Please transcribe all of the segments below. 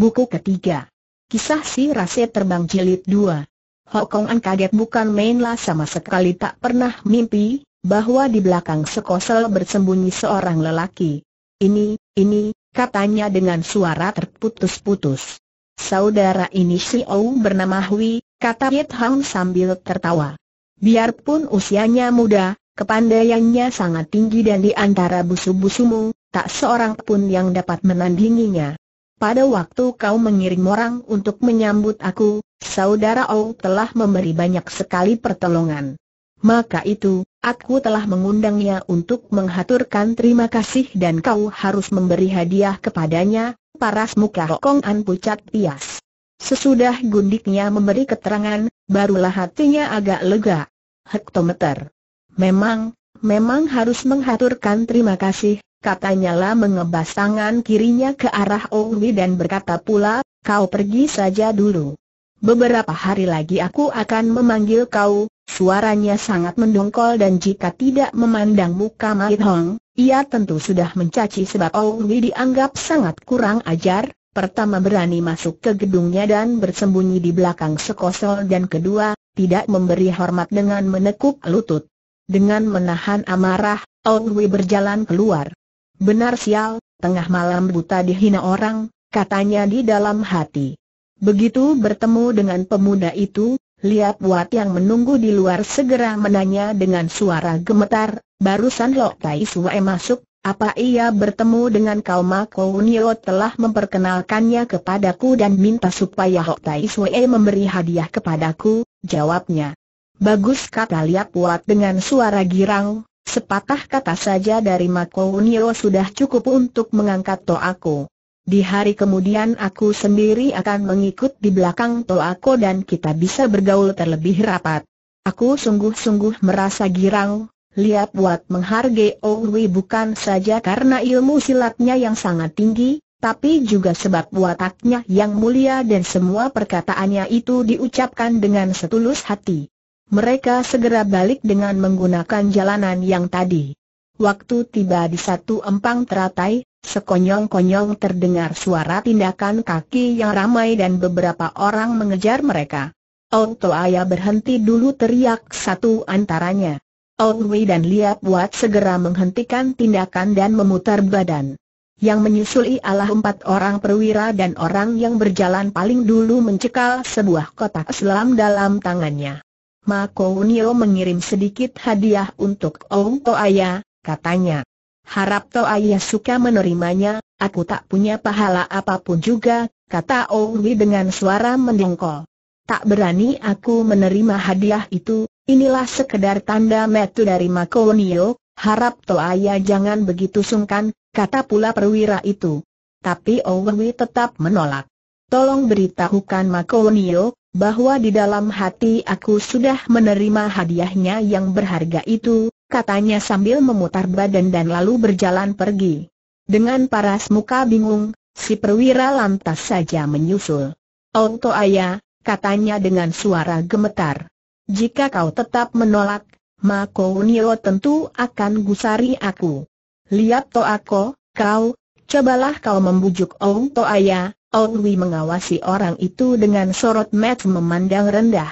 Buku ketiga. Kisah si Rase Terbang Jilid 2. An kaget bukan mainlah sama sekali tak pernah mimpi, bahwa di belakang sekosel bersembunyi seorang lelaki. Ini, ini, katanya dengan suara terputus-putus. Saudara ini si Ou bernama Hui, kata Yit Hang sambil tertawa. Biarpun usianya muda, kepandaiannya sangat tinggi dan di antara busu-busumu, tak seorang pun yang dapat menandinginya. Pada waktu kau mengirim orang untuk menyambut aku, saudara Ou telah memberi banyak sekali pertolongan. Maka itu, aku telah mengundangnya untuk menghaturkan terima kasih dan kau harus memberi hadiah kepadanya, paras muka Hokong An pucat pias. Sesudah gundiknya memberi keterangan, barulah hatinya agak lega. Hektometer. Memang, memang harus menghaturkan terima kasih, katanya lah mengebas tangan kirinya ke arah Owi dan berkata pula, kau pergi saja dulu. Beberapa hari lagi aku akan memanggil kau, suaranya sangat mendongkol dan jika tidak memandang muka Mait Hong, ia tentu sudah mencaci sebab Owi dianggap sangat kurang ajar, pertama berani masuk ke gedungnya dan bersembunyi di belakang sekosol dan kedua, tidak memberi hormat dengan menekuk lutut. Dengan menahan amarah, Owi berjalan keluar. Benar sial, tengah malam buta dihina orang, katanya di dalam hati. Begitu bertemu dengan pemuda itu, lihat Wat yang menunggu di luar segera menanya dengan suara gemetar, barusan Lok Tai Suwe masuk, apa ia bertemu dengan kau Mako telah memperkenalkannya kepadaku dan minta supaya Lok Tai Suwe memberi hadiah kepadaku, jawabnya. Bagus kata lihat Wat dengan suara girang, Sepatah kata saja dari Unio sudah cukup untuk mengangkat toaku. Di hari kemudian aku sendiri akan mengikut di belakang toaku dan kita bisa bergaul terlebih rapat. Aku sungguh-sungguh merasa girang, lihat buat menghargai Owi bukan saja karena ilmu silatnya yang sangat tinggi, tapi juga sebab wataknya yang mulia dan semua perkataannya itu diucapkan dengan setulus hati. Mereka segera balik dengan menggunakan jalanan yang tadi. Waktu tiba di satu empang teratai, sekonyong-konyong terdengar suara tindakan kaki yang ramai dan beberapa orang mengejar mereka. Ong Toaya berhenti dulu teriak satu antaranya. Ong Wei dan Liap Wat segera menghentikan tindakan dan memutar badan. Yang menyusuli adalah empat orang perwira dan orang yang berjalan paling dulu mencekal sebuah kotak selam dalam tangannya. Ma Kounio mengirim sedikit hadiah untuk Ong Toaya, katanya. Harap Toaya suka menerimanya, aku tak punya pahala apapun juga, kata Ong Wi dengan suara mendengkol. Tak berani aku menerima hadiah itu, inilah sekedar tanda metu dari Ma Kounio, harap Toaya jangan begitu sungkan, kata pula perwira itu. Tapi Ong Wi tetap menolak. Tolong beritahukan Makonio, bahwa di dalam hati aku sudah menerima hadiahnya yang berharga itu, katanya sambil memutar badan dan lalu berjalan pergi. Dengan paras muka bingung, si perwira lantas saja menyusul. Onto oh, ayah, katanya dengan suara gemetar. Jika kau tetap menolak, maka Unio tentu akan gusari aku. Lihat to aku, kau, cobalah kau membujuk Ong oh, ayah, Wi mengawasi orang itu dengan sorot mata memandang rendah.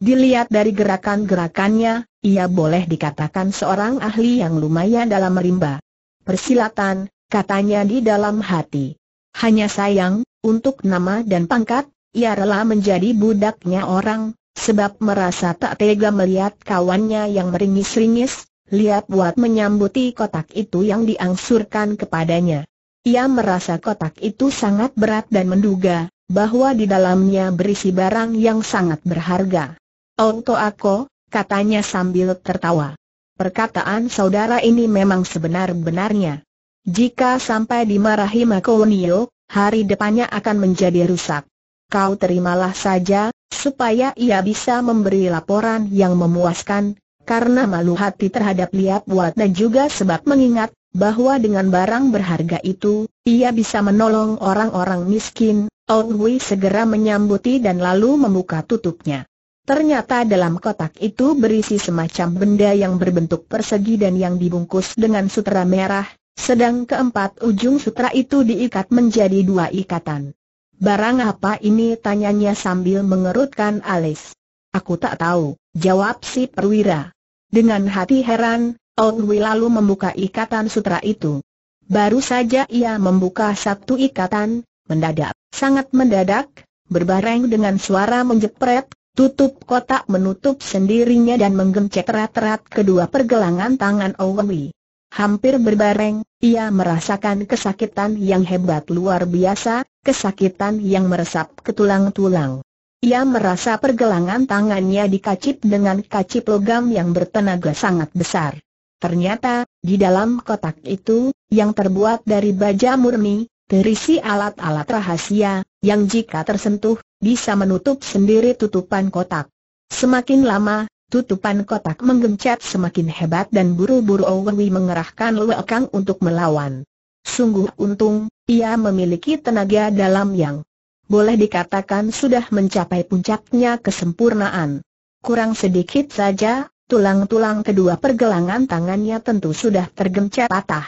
Dilihat dari gerakan-gerakannya, ia boleh dikatakan seorang ahli yang lumayan dalam merimba. Persilatan, katanya di dalam hati. Hanya sayang, untuk nama dan pangkat, ia rela menjadi budaknya orang, sebab merasa tak tega melihat kawannya yang meringis-ringis, lihat buat menyambuti kotak itu yang diangsurkan kepadanya. Ia merasa kotak itu sangat berat dan menduga bahwa di dalamnya berisi barang yang sangat berharga. Onto oh, aku, katanya sambil tertawa. Perkataan saudara ini memang sebenar-benarnya. Jika sampai dimarahi Makonio, hari depannya akan menjadi rusak. Kau terimalah saja, supaya ia bisa memberi laporan yang memuaskan, karena malu hati terhadap Liap Wat dan juga sebab mengingat bahwa dengan barang berharga itu, ia bisa menolong orang-orang miskin, Ong Wei segera menyambuti dan lalu membuka tutupnya. Ternyata dalam kotak itu berisi semacam benda yang berbentuk persegi dan yang dibungkus dengan sutra merah, sedang keempat ujung sutra itu diikat menjadi dua ikatan. Barang apa ini tanyanya sambil mengerutkan alis. Aku tak tahu, jawab si perwira. Dengan hati heran, Hui lalu membuka ikatan sutra itu. Baru saja ia membuka satu ikatan, mendadak, sangat mendadak, berbareng dengan suara menjepret, tutup kotak menutup sendirinya dan menggencet rat-rat kedua pergelangan tangan Owi. Hampir berbareng, ia merasakan kesakitan yang hebat luar biasa, kesakitan yang meresap ke tulang-tulang. Ia merasa pergelangan tangannya dikacip dengan kacip logam yang bertenaga sangat besar. Ternyata, di dalam kotak itu, yang terbuat dari baja murni, terisi alat-alat rahasia, yang jika tersentuh, bisa menutup sendiri tutupan kotak. Semakin lama, tutupan kotak menggencet semakin hebat dan buru-buru Owewi mengerahkan Luekang untuk melawan. Sungguh untung, ia memiliki tenaga dalam yang boleh dikatakan sudah mencapai puncaknya kesempurnaan. Kurang sedikit saja, Tulang-tulang kedua pergelangan tangannya tentu sudah tergencet patah.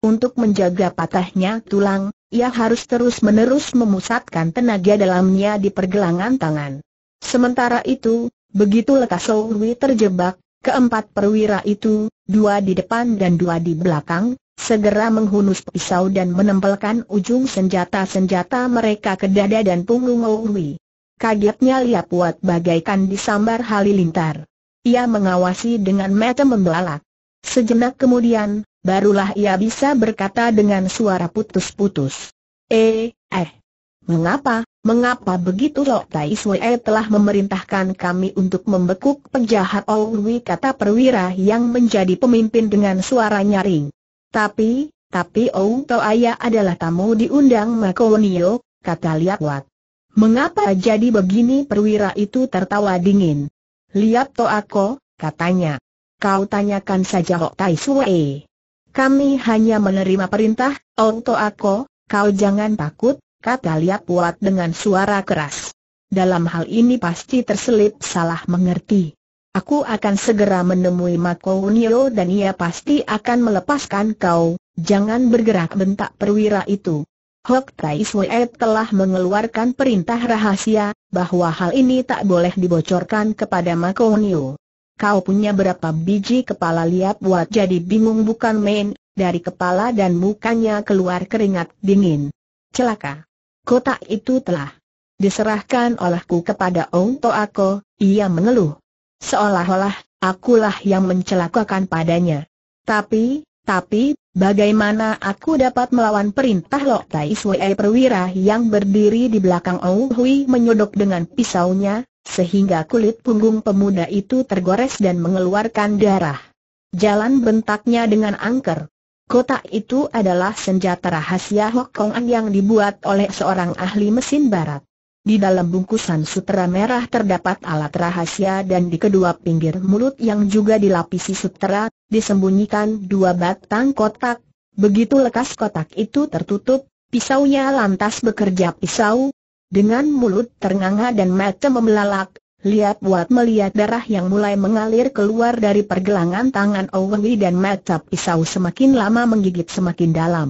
Untuk menjaga patahnya tulang, ia harus terus-menerus memusatkan tenaga dalamnya di pergelangan tangan. Sementara itu, begitu lekas Louis terjebak, keempat perwira itu, dua di depan dan dua di belakang, segera menghunus pisau dan menempelkan ujung senjata-senjata mereka ke dada dan punggung Owi. Kagetnya buat bagaikan disambar halilintar ia mengawasi dengan mata membelalak. Sejenak kemudian, barulah ia bisa berkata dengan suara putus-putus. Eh, eh. Mengapa, mengapa begitu Lok Tai E telah memerintahkan kami untuk membekuk penjahat Oului kata perwira yang menjadi pemimpin dengan suara nyaring. Tapi, tapi Ou Ayah adalah tamu diundang Makonio, kata Liakwat. Mengapa jadi begini perwira itu tertawa dingin. Lihat aku, katanya. Kau tanyakan saja Hok Tai Sue. Kami hanya menerima perintah, Ong oh, aku, kau jangan takut, kata Liap Puat dengan suara keras. Dalam hal ini pasti terselip salah mengerti. Aku akan segera menemui Unio dan ia pasti akan melepaskan kau, jangan bergerak bentak perwira itu. Hok Tai Sui telah mengeluarkan perintah rahasia, bahwa hal ini tak boleh dibocorkan kepada Mako Niu. Kau punya berapa biji kepala liap buat jadi bingung bukan main, dari kepala dan mukanya keluar keringat dingin. Celaka. Kotak itu telah diserahkan olehku kepada Ong Toako, ia mengeluh. Seolah-olah, akulah yang mencelakakan padanya. Tapi, tapi, Bagaimana aku dapat melawan perintah Lok Tai Sui perwira yang berdiri di belakang Ou Hui menyodok dengan pisaunya, sehingga kulit punggung pemuda itu tergores dan mengeluarkan darah. Jalan bentaknya dengan angker. Kotak itu adalah senjata rahasia Hong Kong yang dibuat oleh seorang ahli mesin barat. Di dalam bungkusan sutera merah terdapat alat rahasia dan di kedua pinggir mulut yang juga dilapisi sutera, disembunyikan dua batang kotak. Begitu lekas kotak itu tertutup, pisaunya lantas bekerja pisau. Dengan mulut ternganga dan mata membelalak, Lihat buat melihat darah yang mulai mengalir keluar dari pergelangan tangan Owi dan mata pisau semakin lama menggigit semakin dalam.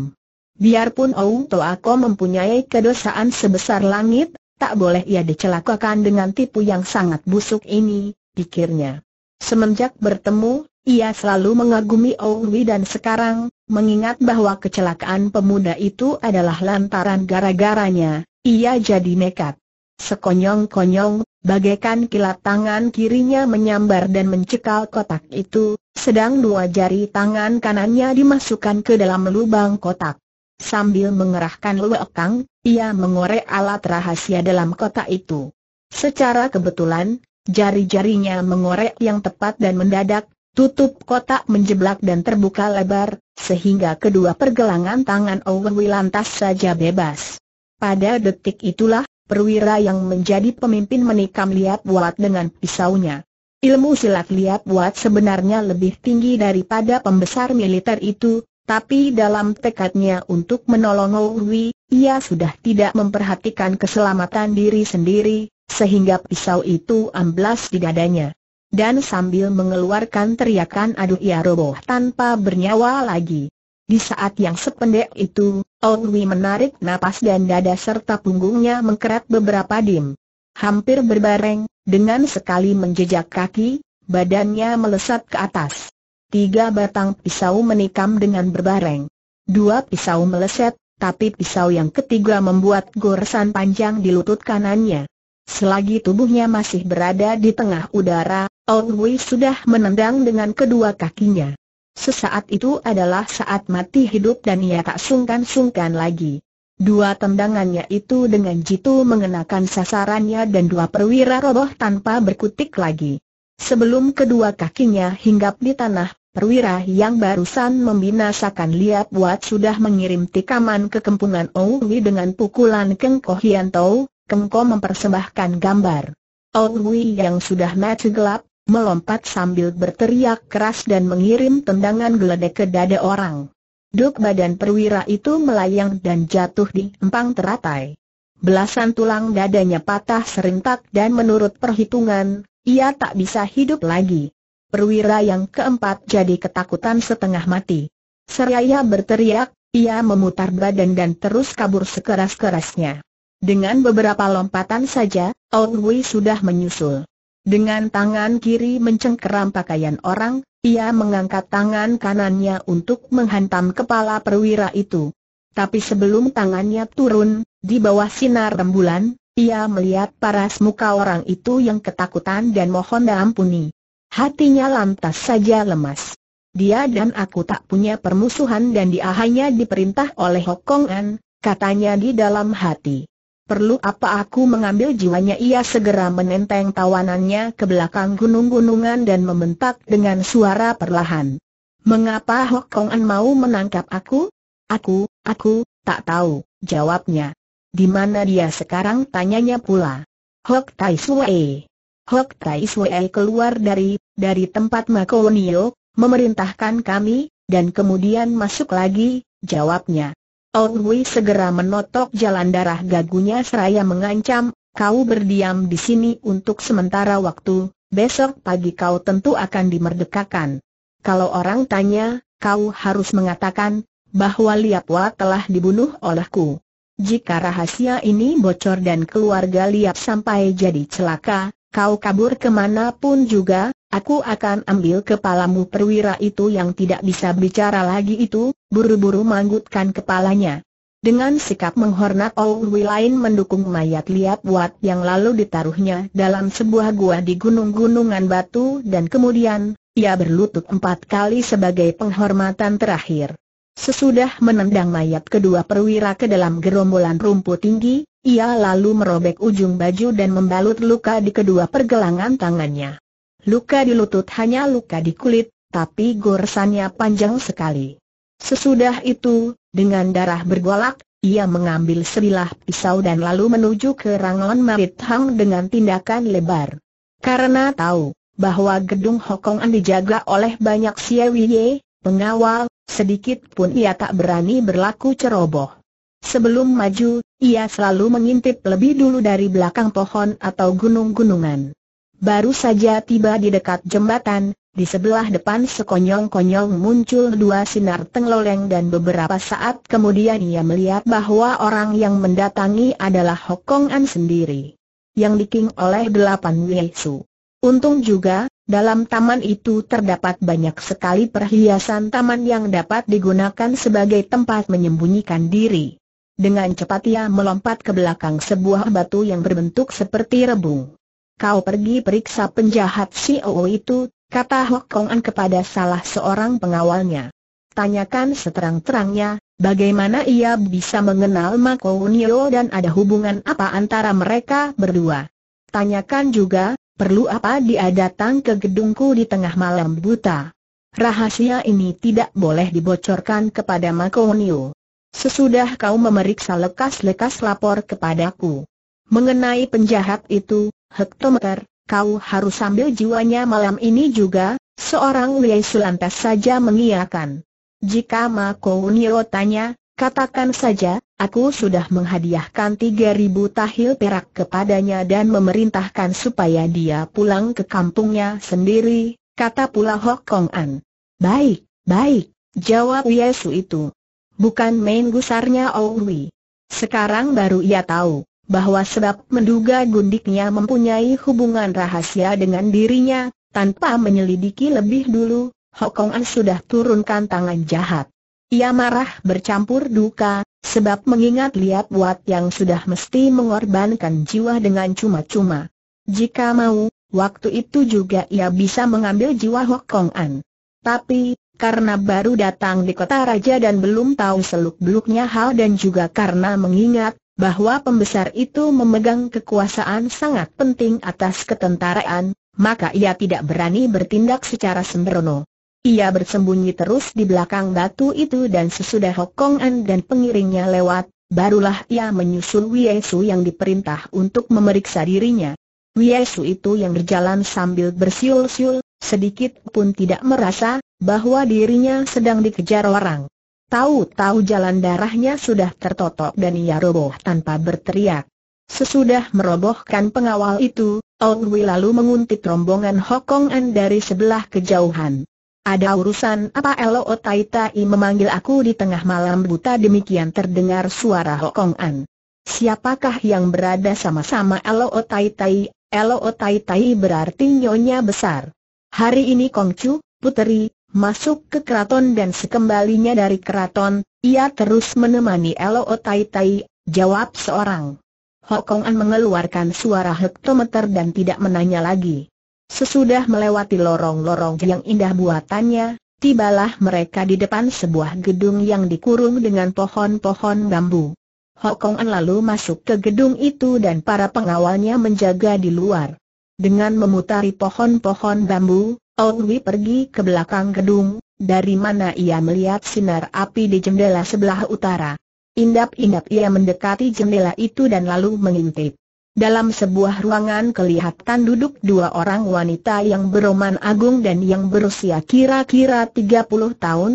Biarpun Ou Toako mempunyai kedosaan sebesar langit, tak boleh ia dicelakakan dengan tipu yang sangat busuk ini, pikirnya. Semenjak bertemu, ia selalu mengagumi Owi dan sekarang, mengingat bahwa kecelakaan pemuda itu adalah lantaran gara-garanya, ia jadi nekat. Sekonyong-konyong, bagaikan kilat tangan kirinya menyambar dan mencekal kotak itu, sedang dua jari tangan kanannya dimasukkan ke dalam lubang kotak. Sambil mengerahkan luekang, ia mengorek alat rahasia dalam kota itu. Secara kebetulan, jari-jarinya mengorek yang tepat dan mendadak, tutup kotak menjeblak dan terbuka lebar, sehingga kedua pergelangan tangan Owen Wilantas saja bebas. Pada detik itulah, perwira yang menjadi pemimpin menikam liap buat dengan pisaunya. Ilmu silat liap buat sebenarnya lebih tinggi daripada pembesar militer itu, tapi dalam tekadnya untuk menolong Owi, ia sudah tidak memperhatikan keselamatan diri sendiri, sehingga pisau itu amblas di dadanya. Dan sambil mengeluarkan teriakan aduh ia roboh tanpa bernyawa lagi. Di saat yang sependek itu, Owi menarik napas dan dada serta punggungnya mengkerat beberapa dim. Hampir berbareng, dengan sekali menjejak kaki, badannya melesat ke atas tiga batang pisau menikam dengan berbareng. Dua pisau meleset, tapi pisau yang ketiga membuat goresan panjang di lutut kanannya. Selagi tubuhnya masih berada di tengah udara, Ong Wei sudah menendang dengan kedua kakinya. Sesaat itu adalah saat mati hidup dan ia tak sungkan-sungkan lagi. Dua tendangannya itu dengan jitu mengenakan sasarannya dan dua perwira roboh tanpa berkutik lagi. Sebelum kedua kakinya hinggap di tanah, Perwira yang barusan membinasakan Liap Wat sudah mengirim tikaman ke kempungan Owi dengan pukulan Keng Ko Hian mempersembahkan gambar. Owi yang sudah mati gelap, melompat sambil berteriak keras dan mengirim tendangan geledek ke dada orang. Duk badan perwira itu melayang dan jatuh di empang teratai. Belasan tulang dadanya patah serintak dan menurut perhitungan, ia tak bisa hidup lagi perwira yang keempat jadi ketakutan setengah mati. Seraya berteriak, ia memutar badan dan terus kabur sekeras-kerasnya. Dengan beberapa lompatan saja, Old Wei sudah menyusul. Dengan tangan kiri mencengkeram pakaian orang, ia mengangkat tangan kanannya untuk menghantam kepala perwira itu. Tapi sebelum tangannya turun, di bawah sinar rembulan, ia melihat paras muka orang itu yang ketakutan dan mohon ampuni. Hatinya lantas saja lemas. Dia dan aku tak punya permusuhan dan dia hanya diperintah oleh Hokong An, katanya di dalam hati. Perlu apa aku mengambil jiwanya ia segera menenteng tawanannya ke belakang gunung-gunungan dan membentak dengan suara perlahan. Mengapa Hokong An mau menangkap aku? Aku, aku, tak tahu, jawabnya. Di mana dia sekarang tanyanya pula. Hok Tai Sue. Hok Tai Swee keluar dari, dari tempat Makonio, memerintahkan kami, dan kemudian masuk lagi, jawabnya. Ong Hui segera menotok jalan darah gagunya seraya mengancam, kau berdiam di sini untuk sementara waktu, besok pagi kau tentu akan dimerdekakan. Kalau orang tanya, kau harus mengatakan, bahwa Liapwa telah dibunuh olehku. Jika rahasia ini bocor dan keluarga Liap sampai jadi celaka, Kau kabur kemana pun juga, aku akan ambil kepalamu perwira itu yang tidak bisa bicara lagi itu, buru-buru manggutkan kepalanya. Dengan sikap menghormat Owi lain mendukung mayat liat buat yang lalu ditaruhnya dalam sebuah gua di gunung-gunungan batu dan kemudian, ia berlutut empat kali sebagai penghormatan terakhir. Sesudah menendang mayat kedua perwira ke dalam gerombolan rumput tinggi, ia lalu merobek ujung baju dan membalut luka di kedua pergelangan tangannya. Luka di lutut hanya luka di kulit, tapi goresannya panjang sekali. Sesudah itu, dengan darah bergolak, ia mengambil sebilah pisau dan lalu menuju ke Rangon Marit Hang dengan tindakan lebar. Karena tahu bahwa gedung Hokong An dijaga oleh banyak Siewiye, pengawal, sedikit pun ia tak berani berlaku ceroboh. Sebelum maju, ia selalu mengintip lebih dulu dari belakang pohon atau gunung-gunungan. Baru saja tiba di dekat jembatan, di sebelah depan sekonyong-konyong muncul dua sinar tengloleng dan beberapa saat kemudian ia melihat bahwa orang yang mendatangi adalah Hokong An sendiri. Yang diking oleh delapan Wiesu. Untung juga, dalam taman itu terdapat banyak sekali perhiasan taman yang dapat digunakan sebagai tempat menyembunyikan diri. Dengan cepat ia melompat ke belakang sebuah batu yang berbentuk seperti rebung. Kau pergi periksa penjahat si Oo itu, kata Hok Kong An kepada salah seorang pengawalnya. Tanyakan seterang-terangnya, bagaimana ia bisa mengenal Mako Unio dan ada hubungan apa antara mereka berdua. Tanyakan juga, perlu apa dia datang ke gedungku di tengah malam buta. Rahasia ini tidak boleh dibocorkan kepada Unio. Sesudah kau memeriksa lekas-lekas lapor kepadaku. Mengenai penjahat itu, hektometer, kau harus ambil jiwanya malam ini juga, seorang Liai Sulantas saja mengiakan. Jika Ma Kounio tanya, katakan saja, aku sudah menghadiahkan tiga ribu tahil perak kepadanya dan memerintahkan supaya dia pulang ke kampungnya sendiri, kata pula Hok Kong An. Baik, baik, jawab Yesu itu bukan main gusarnya Owi. Oh Sekarang baru ia tahu, bahwa sebab menduga gundiknya mempunyai hubungan rahasia dengan dirinya, tanpa menyelidiki lebih dulu, Hokong An sudah turunkan tangan jahat. Ia marah bercampur duka, sebab mengingat lihat buat yang sudah mesti mengorbankan jiwa dengan cuma-cuma. Jika mau, waktu itu juga ia bisa mengambil jiwa Hokong An. Tapi, karena baru datang di kota raja dan belum tahu seluk-beluknya hal dan juga karena mengingat bahwa pembesar itu memegang kekuasaan sangat penting atas ketentaraan, maka ia tidak berani bertindak secara sembrono. Ia bersembunyi terus di belakang batu itu dan sesudah Hokongan dan pengiringnya lewat, barulah ia menyusul Wiesu yang diperintah untuk memeriksa dirinya. Wiesu itu yang berjalan sambil bersiul-siul, sedikit pun tidak merasa, bahwa dirinya sedang dikejar orang. Tahu-tahu jalan darahnya sudah tertotok dan ia roboh tanpa berteriak. Sesudah merobohkan pengawal itu, Ong Wi lalu menguntit rombongan Hokong An dari sebelah kejauhan. Ada urusan apa elo Tai Tai memanggil aku di tengah malam buta demikian terdengar suara Hokong An. Siapakah yang berada sama-sama elo Tai Tai? Lo Tai Tai berarti nyonya besar. Hari ini kong chu puteri, masuk ke keraton dan sekembalinya dari keraton, ia terus menemani Lo Tai Tai, jawab seorang. Hokongan mengeluarkan suara hektometer dan tidak menanya lagi. Sesudah melewati lorong-lorong yang indah buatannya, tibalah mereka di depan sebuah gedung yang dikurung dengan pohon-pohon bambu. Hokongan lalu masuk ke gedung itu dan para pengawalnya menjaga di luar. Dengan memutari pohon-pohon bambu, Wi pergi ke belakang gedung, dari mana ia melihat sinar api di jendela sebelah utara. Indap-indap ia mendekati jendela itu dan lalu mengintip. Dalam sebuah ruangan kelihatan duduk dua orang wanita yang beroman agung dan yang berusia kira-kira 30 tahun.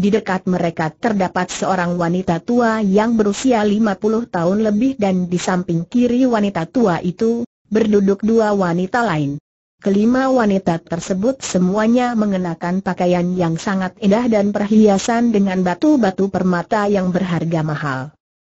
Di dekat mereka terdapat seorang wanita tua yang berusia 50 tahun lebih dan di samping kiri wanita tua itu, berduduk dua wanita lain. Kelima wanita tersebut semuanya mengenakan pakaian yang sangat indah dan perhiasan dengan batu-batu permata yang berharga mahal.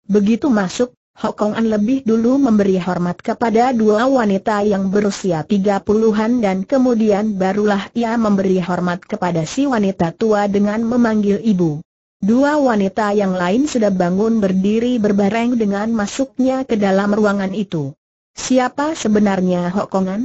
Begitu masuk, Hokong An lebih dulu memberi hormat kepada dua wanita yang berusia tiga puluhan dan kemudian barulah ia memberi hormat kepada si wanita tua dengan memanggil ibu. Dua wanita yang lain sudah bangun berdiri berbareng dengan masuknya ke dalam ruangan itu. Siapa sebenarnya Hokong An?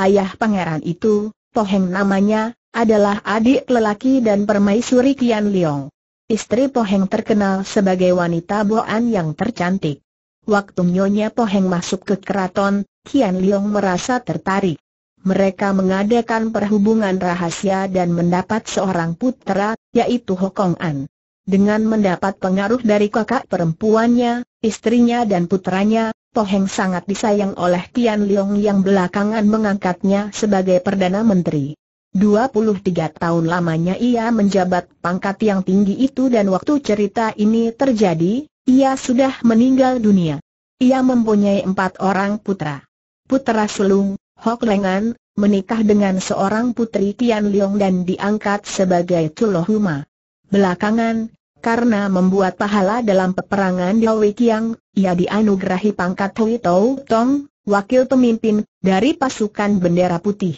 ayah pangeran itu, Poheng namanya, adalah adik lelaki dan permaisuri Kian Liong. Istri Poheng terkenal sebagai wanita boan yang tercantik. Waktu Nyonya Poheng masuk ke keraton, Kian Liong merasa tertarik. Mereka mengadakan perhubungan rahasia dan mendapat seorang putra, yaitu Hokong An. Dengan mendapat pengaruh dari kakak perempuannya, istrinya dan putranya, Toheng sangat disayang oleh Tian Liang yang belakangan mengangkatnya sebagai Perdana Menteri. 23 tahun lamanya ia menjabat pangkat yang tinggi itu dan waktu cerita ini terjadi, ia sudah meninggal dunia. Ia mempunyai empat orang putra. Putra sulung, Hok Lengan, menikah dengan seorang putri Tian Liang dan diangkat sebagai Tulohuma. Belakangan, karena membuat pahala dalam peperangan di Wekiang, ia dianugerahi pangkat Hui Tau Tong, wakil pemimpin, dari pasukan bendera putih.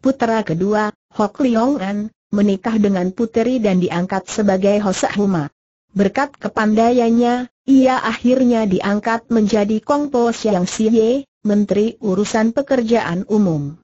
Putera kedua, Hok Leong An, menikah dengan puteri dan diangkat sebagai Hosa Huma. Berkat kepandaiannya, ia akhirnya diangkat menjadi Kongpo Siang Siye, Menteri Urusan Pekerjaan Umum.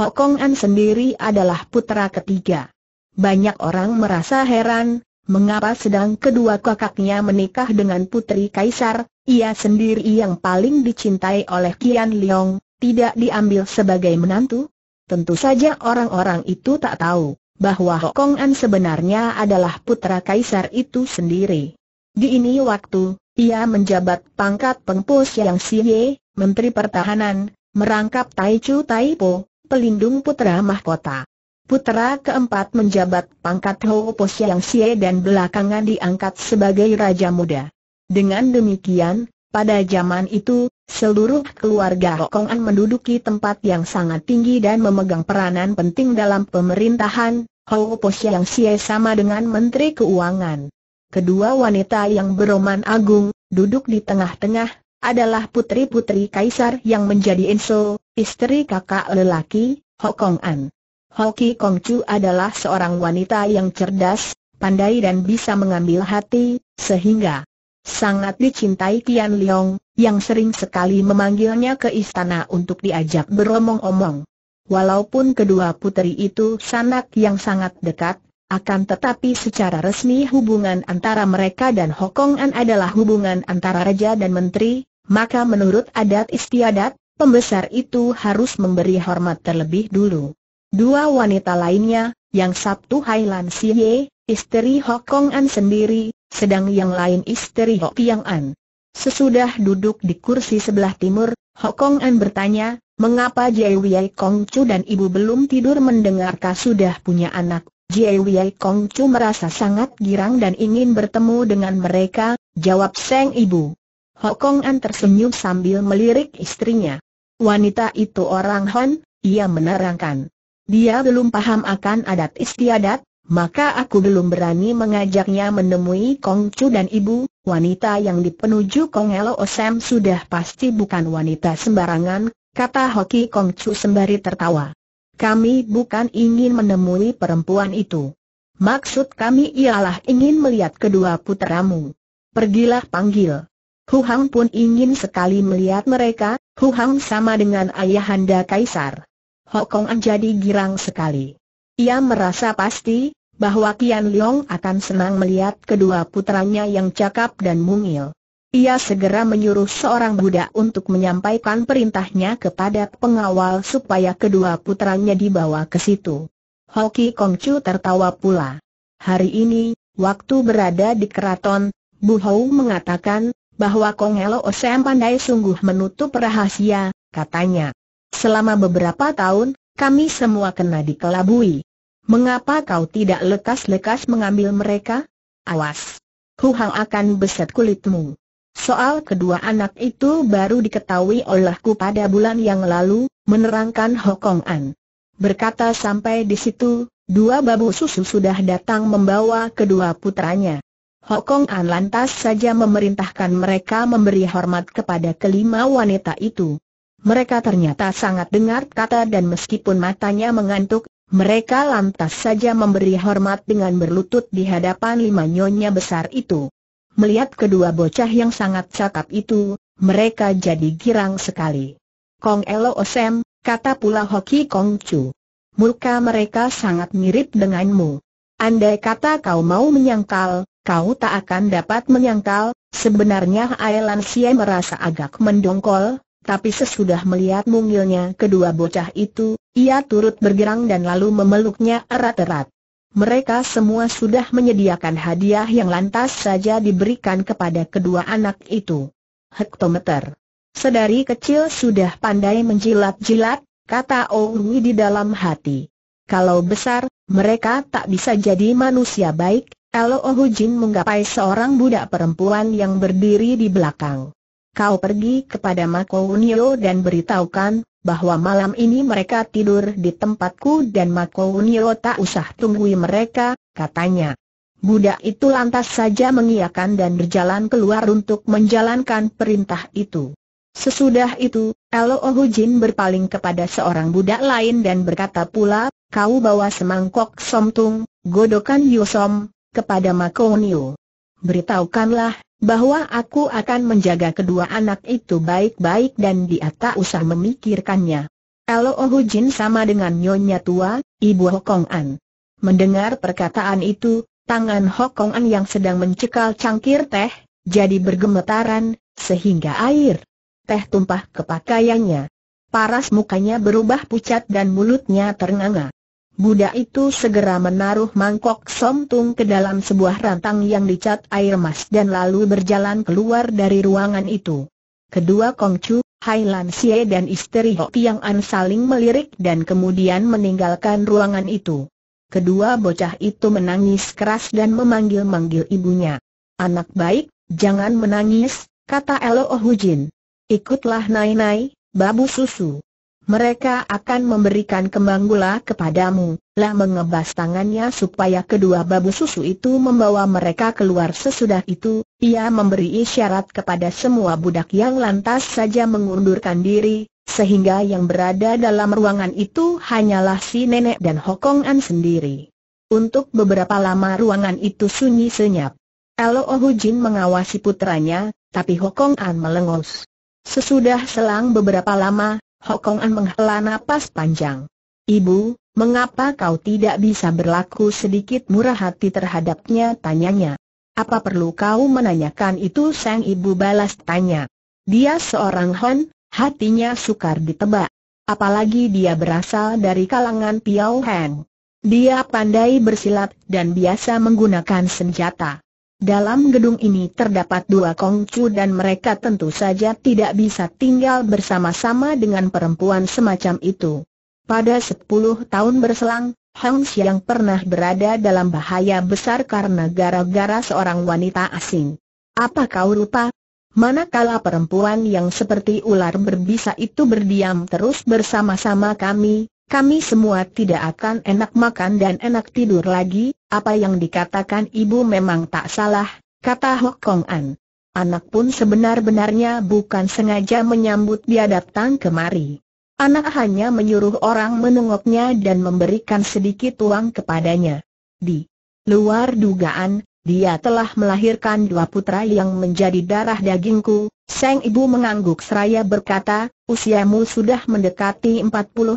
Hok Kong An sendiri adalah putera ketiga. Banyak orang merasa heran, Mengapa sedang kedua kakaknya menikah dengan putri kaisar, ia sendiri yang paling dicintai oleh Qian Liong, tidak diambil sebagai menantu? Tentu saja orang-orang itu tak tahu bahwa Hokong An sebenarnya adalah putra kaisar itu sendiri. Di ini waktu, ia menjabat pangkat pengpus yang siye, menteri pertahanan, merangkap Tai Taichu Taipo, pelindung putra mahkota. Putera keempat menjabat pangkat Ho Po Siang Sie dan belakangan diangkat sebagai Raja Muda. Dengan demikian, pada zaman itu, seluruh keluarga An menduduki tempat yang sangat tinggi dan memegang peranan penting dalam pemerintahan, Ho Po Siang Sie sama dengan Menteri Keuangan. Kedua wanita yang beroman agung, duduk di tengah-tengah, adalah putri-putri kaisar yang menjadi Enso, istri kakak lelaki, Hokong An. Hoki Kongcu adalah seorang wanita yang cerdas, pandai dan bisa mengambil hati, sehingga sangat dicintai Kian Liang, yang sering sekali memanggilnya ke istana untuk diajak beromong-omong. Walaupun kedua putri itu sanak yang sangat dekat, akan tetapi secara resmi hubungan antara mereka dan Hokongan adalah hubungan antara raja dan menteri, maka menurut adat istiadat, pembesar itu harus memberi hormat terlebih dulu. Dua wanita lainnya, yang Sabtu Hailan Siye, istri Hokong An sendiri, sedang yang lain istri Hok Piang An. Sesudah duduk di kursi sebelah timur, Hokong An bertanya, mengapa Jai Wei Kong Chu dan ibu belum tidur mendengarkah sudah punya anak? Jai Wei Kong Chu merasa sangat girang dan ingin bertemu dengan mereka, jawab Seng ibu. Hokong An tersenyum sambil melirik istrinya. Wanita itu orang Hon, ia menerangkan. Dia belum paham akan adat istiadat, maka aku belum berani mengajaknya menemui Kong Chu dan ibu, wanita yang dipenuju Kong Elo Osem sudah pasti bukan wanita sembarangan, kata Hoki Kong Chu sembari tertawa. Kami bukan ingin menemui perempuan itu. Maksud kami ialah ingin melihat kedua puteramu. Pergilah panggil. Hu Hang pun ingin sekali melihat mereka, Hu Hang sama dengan ayahanda Kaisar. Hokong An jadi girang sekali. Ia merasa pasti, bahwa Kian Leong akan senang melihat kedua putranya yang cakap dan mungil. Ia segera menyuruh seorang budak untuk menyampaikan perintahnya kepada pengawal supaya kedua putranya dibawa ke situ. Hoki Kongcu tertawa pula. Hari ini, waktu berada di keraton, Bu Hou mengatakan bahwa Kong Elo Osem pandai sungguh menutup rahasia, katanya. Selama beberapa tahun, kami semua kena dikelabui. Mengapa kau tidak lekas-lekas mengambil mereka? Awas! Huhang akan beset kulitmu. Soal kedua anak itu baru diketahui olehku pada bulan yang lalu, menerangkan Hokong An. Berkata sampai di situ, dua babu susu sudah datang membawa kedua putranya. Hokong An lantas saja memerintahkan mereka memberi hormat kepada kelima wanita itu mereka ternyata sangat dengar kata dan meskipun matanya mengantuk, mereka lantas saja memberi hormat dengan berlutut di hadapan lima nyonya besar itu. Melihat kedua bocah yang sangat cakap itu, mereka jadi girang sekali. Kong Elo Osem, kata pula Hoki Kong Chu. Muka mereka sangat mirip denganmu. Andai kata kau mau menyangkal, kau tak akan dapat menyangkal, sebenarnya Ailan Xie merasa agak mendongkol, tapi sesudah melihat mungilnya kedua bocah itu, ia turut bergerang dan lalu memeluknya erat-erat. Mereka semua sudah menyediakan hadiah yang lantas saja diberikan kepada kedua anak itu. Hektometer. Sedari kecil sudah pandai menjilat-jilat, kata Owi di dalam hati. Kalau besar, mereka tak bisa jadi manusia baik, Elo Jin menggapai seorang budak perempuan yang berdiri di belakang kau pergi kepada Mako Unio dan beritahukan, bahwa malam ini mereka tidur di tempatku dan Mako Unio tak usah tunggui mereka, katanya. Budak itu lantas saja mengiyakan dan berjalan keluar untuk menjalankan perintah itu. Sesudah itu, Elo Ohujin berpaling kepada seorang budak lain dan berkata pula, kau bawa semangkok somtung, godokan yosom, kepada Mako Unio. Beritahukanlah, bahwa aku akan menjaga kedua anak itu baik-baik dan dia tak usah memikirkannya. Elo Ohu Jin sama dengan nyonya tua, ibu Hokong An. Mendengar perkataan itu, tangan Hokong An yang sedang mencekal cangkir teh, jadi bergemetaran, sehingga air teh tumpah ke pakaiannya. Paras mukanya berubah pucat dan mulutnya ternganga. Budak itu segera menaruh mangkok somtung ke dalam sebuah rantang yang dicat air emas dan lalu berjalan keluar dari ruangan itu. Kedua Kongcu, Hai Lan Xie dan istri Ho Tiang An saling melirik dan kemudian meninggalkan ruangan itu. Kedua bocah itu menangis keras dan memanggil-manggil ibunya. Anak baik, jangan menangis, kata Elo Ohujin. Ikutlah Nai Nai, babu susu. Mereka akan memberikan kembang gula kepadamu, lah mengebas tangannya supaya kedua babu susu itu membawa mereka keluar sesudah itu, ia memberi isyarat kepada semua budak yang lantas saja mengundurkan diri, sehingga yang berada dalam ruangan itu hanyalah si nenek dan Hokong sendiri. Untuk beberapa lama ruangan itu sunyi senyap. Elo Jin mengawasi putranya, tapi Hokong An melengos. Sesudah selang beberapa lama, Hokong An menghela napas panjang. Ibu, mengapa kau tidak bisa berlaku sedikit murah hati terhadapnya tanyanya. Apa perlu kau menanyakan itu sang ibu balas tanya. Dia seorang Hon, hatinya sukar ditebak. Apalagi dia berasal dari kalangan Piao Heng. Dia pandai bersilat dan biasa menggunakan senjata. Dalam gedung ini terdapat dua kongcu dan mereka tentu saja tidak bisa tinggal bersama-sama dengan perempuan semacam itu. Pada 10 tahun berselang, Hang Xiang pernah berada dalam bahaya besar karena gara-gara seorang wanita asing. Apa kau lupa? Manakala perempuan yang seperti ular berbisa itu berdiam terus bersama-sama kami, kami semua tidak akan enak makan dan enak tidur lagi, apa yang dikatakan ibu memang tak salah, kata Hok Kong An. Anak pun sebenar-benarnya bukan sengaja menyambut dia datang kemari. Anak hanya menyuruh orang menengoknya dan memberikan sedikit uang kepadanya. Di luar dugaan, dia telah melahirkan dua putra yang menjadi darah dagingku, Sang ibu mengangguk seraya berkata, Usiamu sudah mendekati 40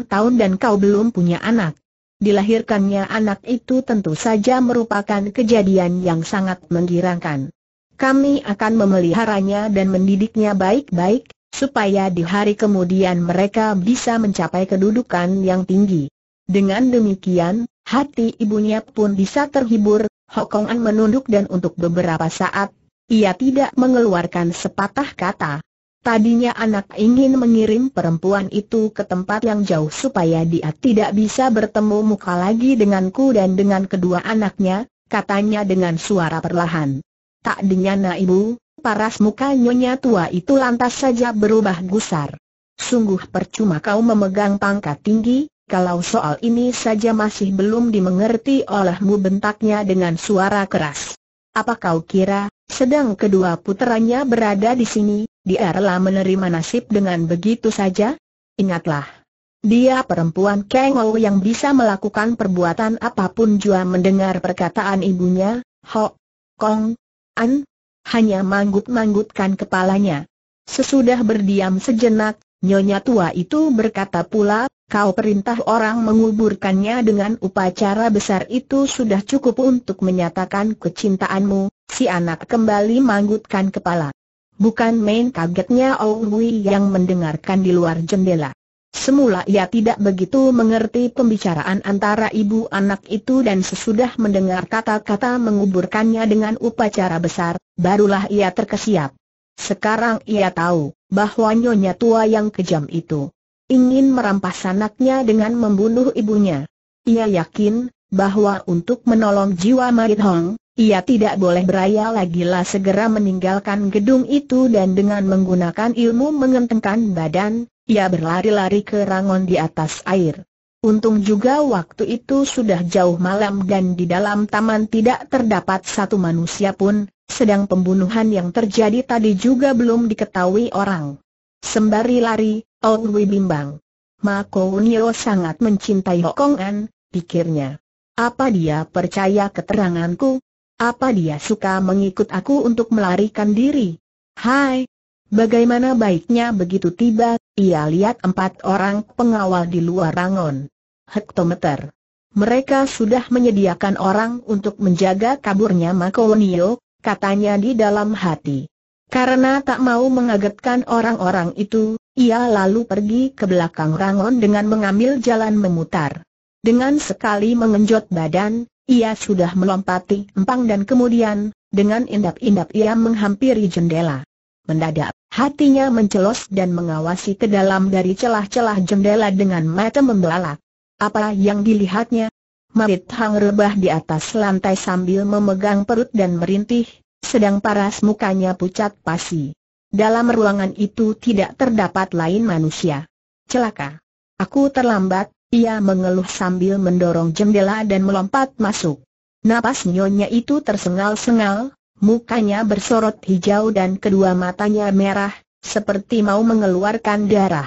tahun dan kau belum punya anak. Dilahirkannya anak itu tentu saja merupakan kejadian yang sangat menggirangkan. Kami akan memeliharanya dan mendidiknya baik-baik, supaya di hari kemudian mereka bisa mencapai kedudukan yang tinggi. Dengan demikian, hati ibunya pun bisa terhibur, Hokongan menunduk dan untuk beberapa saat, ia tidak mengeluarkan sepatah kata. Tadinya anak ingin mengirim perempuan itu ke tempat yang jauh supaya dia tidak bisa bertemu muka lagi denganku dan dengan kedua anaknya, katanya dengan suara perlahan. Tak dinyana ibu, paras muka nyonya tua itu lantas saja berubah gusar. Sungguh percuma kau memegang pangkat tinggi, kalau soal ini saja masih belum dimengerti olehmu bentaknya dengan suara keras. Apa kau kira, sedang kedua puteranya berada di sini, dia rela menerima nasib dengan begitu saja? Ingatlah, dia perempuan kengol yang bisa melakukan perbuatan apapun jua mendengar perkataan ibunya, Ho, Kong, An, hanya manggut-manggutkan kepalanya. Sesudah berdiam sejenak, nyonya tua itu berkata pula, Kau perintah orang menguburkannya dengan upacara besar itu sudah cukup untuk menyatakan kecintaanmu, si anak kembali manggutkan kepala. Bukan main kagetnya Owi yang mendengarkan di luar jendela. Semula ia tidak begitu mengerti pembicaraan antara ibu anak itu dan sesudah mendengar kata-kata menguburkannya dengan upacara besar, barulah ia terkesiap. Sekarang ia tahu, bahwa nyonya tua yang kejam itu ingin merampas anaknya dengan membunuh ibunya. Ia yakin, bahwa untuk menolong jiwa Marit Hong, ia tidak boleh beraya lagi lah segera meninggalkan gedung itu dan dengan menggunakan ilmu mengentengkan badan, ia berlari-lari ke rangon di atas air. Untung juga waktu itu sudah jauh malam dan di dalam taman tidak terdapat satu manusia pun, sedang pembunuhan yang terjadi tadi juga belum diketahui orang. Sembari lari, Ong Wi bimbang. Ma Kounio sangat mencintai Hokong An, pikirnya. Apa dia percaya keteranganku? Apa dia suka mengikut aku untuk melarikan diri? Hai, bagaimana baiknya begitu tiba, ia lihat empat orang pengawal di luar rangon. Hektometer. Mereka sudah menyediakan orang untuk menjaga kaburnya Makonio, katanya di dalam hati. Karena tak mau mengagetkan orang-orang itu, ia lalu pergi ke belakang Rangon dengan mengambil jalan memutar. Dengan sekali mengenjot badan, ia sudah melompati empang dan kemudian, dengan indap-indap ia menghampiri jendela. Mendadak, hatinya mencelos dan mengawasi ke dalam dari celah-celah jendela dengan mata membelalak. Apa yang dilihatnya? Marit Hang rebah di atas lantai sambil memegang perut dan merintih, sedang paras mukanya pucat pasi. Dalam ruangan itu tidak terdapat lain manusia. Celaka. Aku terlambat, ia mengeluh sambil mendorong jendela dan melompat masuk. Napas nyonya itu tersengal-sengal, mukanya bersorot hijau dan kedua matanya merah, seperti mau mengeluarkan darah.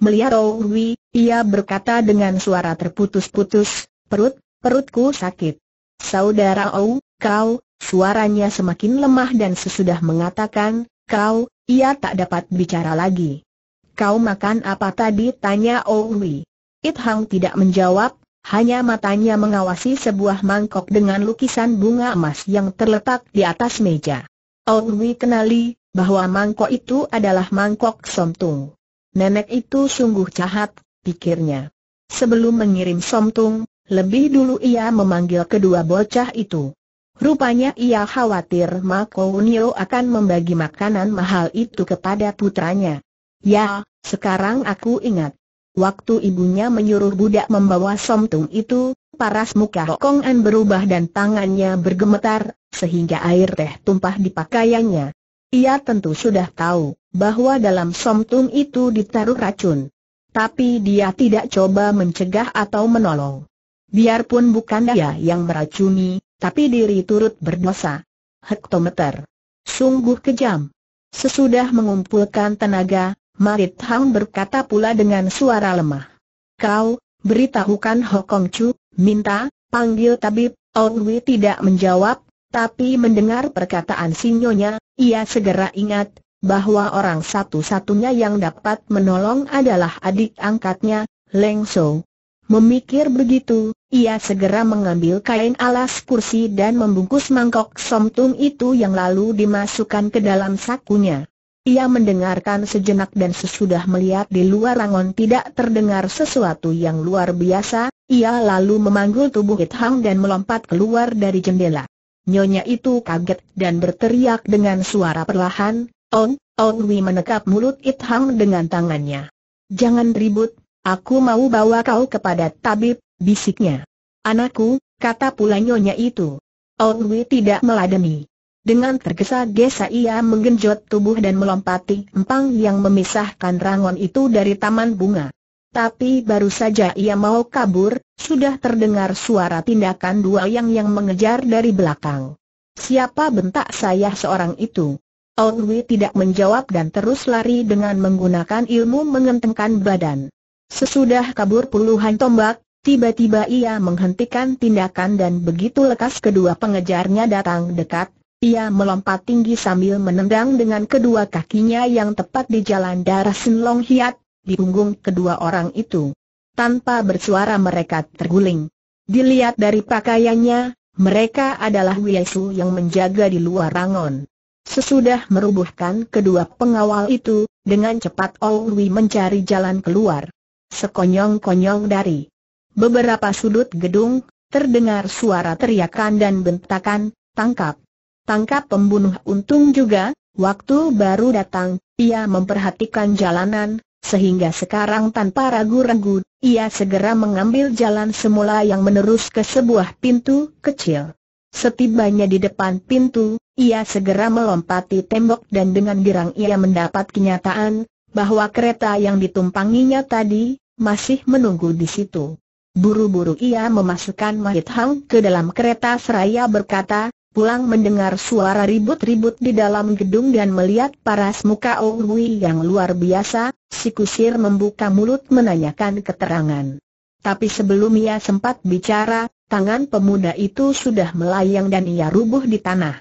Melihat Owi, ia berkata dengan suara terputus-putus, perut, perutku sakit. Saudara Ow, kau, suaranya semakin lemah dan sesudah mengatakan, kau, ia tak dapat bicara lagi. Kau makan apa tadi? Tanya Owi. It Hang tidak menjawab, hanya matanya mengawasi sebuah mangkok dengan lukisan bunga emas yang terletak di atas meja. Owi kenali, bahwa mangkok itu adalah mangkok somtung. Nenek itu sungguh jahat, pikirnya. Sebelum mengirim somtung, lebih dulu ia memanggil kedua bocah itu. Rupanya ia khawatir Unio akan membagi makanan mahal itu kepada putranya. Ya, sekarang aku ingat. Waktu ibunya menyuruh budak membawa somtung itu, paras muka Hokong An berubah dan tangannya bergemetar, sehingga air teh tumpah di pakaiannya. Ia tentu sudah tahu bahwa dalam somtung itu ditaruh racun. Tapi dia tidak coba mencegah atau menolong. Biarpun bukan dia yang meracuni, tapi diri turut berdosa. Hektometer. Sungguh kejam. Sesudah mengumpulkan tenaga, Marit Hang berkata pula dengan suara lemah. Kau, beritahukan Hokong Chu, minta, panggil tabib, Ong Wei tidak menjawab, tapi mendengar perkataan sinyonya, ia segera ingat, bahwa orang satu-satunya yang dapat menolong adalah adik angkatnya, Leng Shou. Memikir begitu, ia segera mengambil kain alas kursi dan membungkus mangkok somtum itu yang lalu dimasukkan ke dalam sakunya. Ia mendengarkan sejenak dan sesudah melihat di luar rangon tidak terdengar sesuatu yang luar biasa, ia lalu memanggul tubuh It Hang dan melompat keluar dari jendela. Nyonya itu kaget dan berteriak dengan suara perlahan, Ong, Ong Wi menekap mulut It Hang dengan tangannya. Jangan ribut, Aku mau bawa kau kepada tabib, bisiknya. Anakku, kata pula nyonya itu. Ongwi tidak meladeni. Dengan tergesa-gesa ia menggenjot tubuh dan melompati empang yang memisahkan rangon itu dari taman bunga. Tapi baru saja ia mau kabur, sudah terdengar suara tindakan dua yang yang mengejar dari belakang. Siapa bentak saya seorang itu? Ongwi tidak menjawab dan terus lari dengan menggunakan ilmu mengentengkan badan. Sesudah kabur puluhan tombak, tiba-tiba ia menghentikan tindakan dan begitu lekas kedua pengejarnya datang dekat, ia melompat tinggi sambil menendang dengan kedua kakinya yang tepat di jalan darah Sin Long Hiat, di punggung kedua orang itu. Tanpa bersuara mereka terguling. Dilihat dari pakaiannya, mereka adalah Wiesu yang menjaga di luar rangon. Sesudah merubuhkan kedua pengawal itu, dengan cepat Owi mencari jalan keluar. Sekonyong-konyong dari beberapa sudut gedung, terdengar suara teriakan dan bentakan, tangkap. Tangkap pembunuh untung juga, waktu baru datang, ia memperhatikan jalanan, sehingga sekarang tanpa ragu-ragu, ia segera mengambil jalan semula yang menerus ke sebuah pintu kecil. Setibanya di depan pintu, ia segera melompati tembok dan dengan girang ia mendapat kenyataan, bahwa kereta yang ditumpanginya tadi, masih menunggu di situ. Buru-buru ia memasukkan Mahit Hang ke dalam kereta seraya berkata, pulang mendengar suara ribut-ribut di dalam gedung dan melihat paras muka Ohui yang luar biasa, si kusir membuka mulut menanyakan keterangan. Tapi sebelum ia sempat bicara, tangan pemuda itu sudah melayang dan ia rubuh di tanah.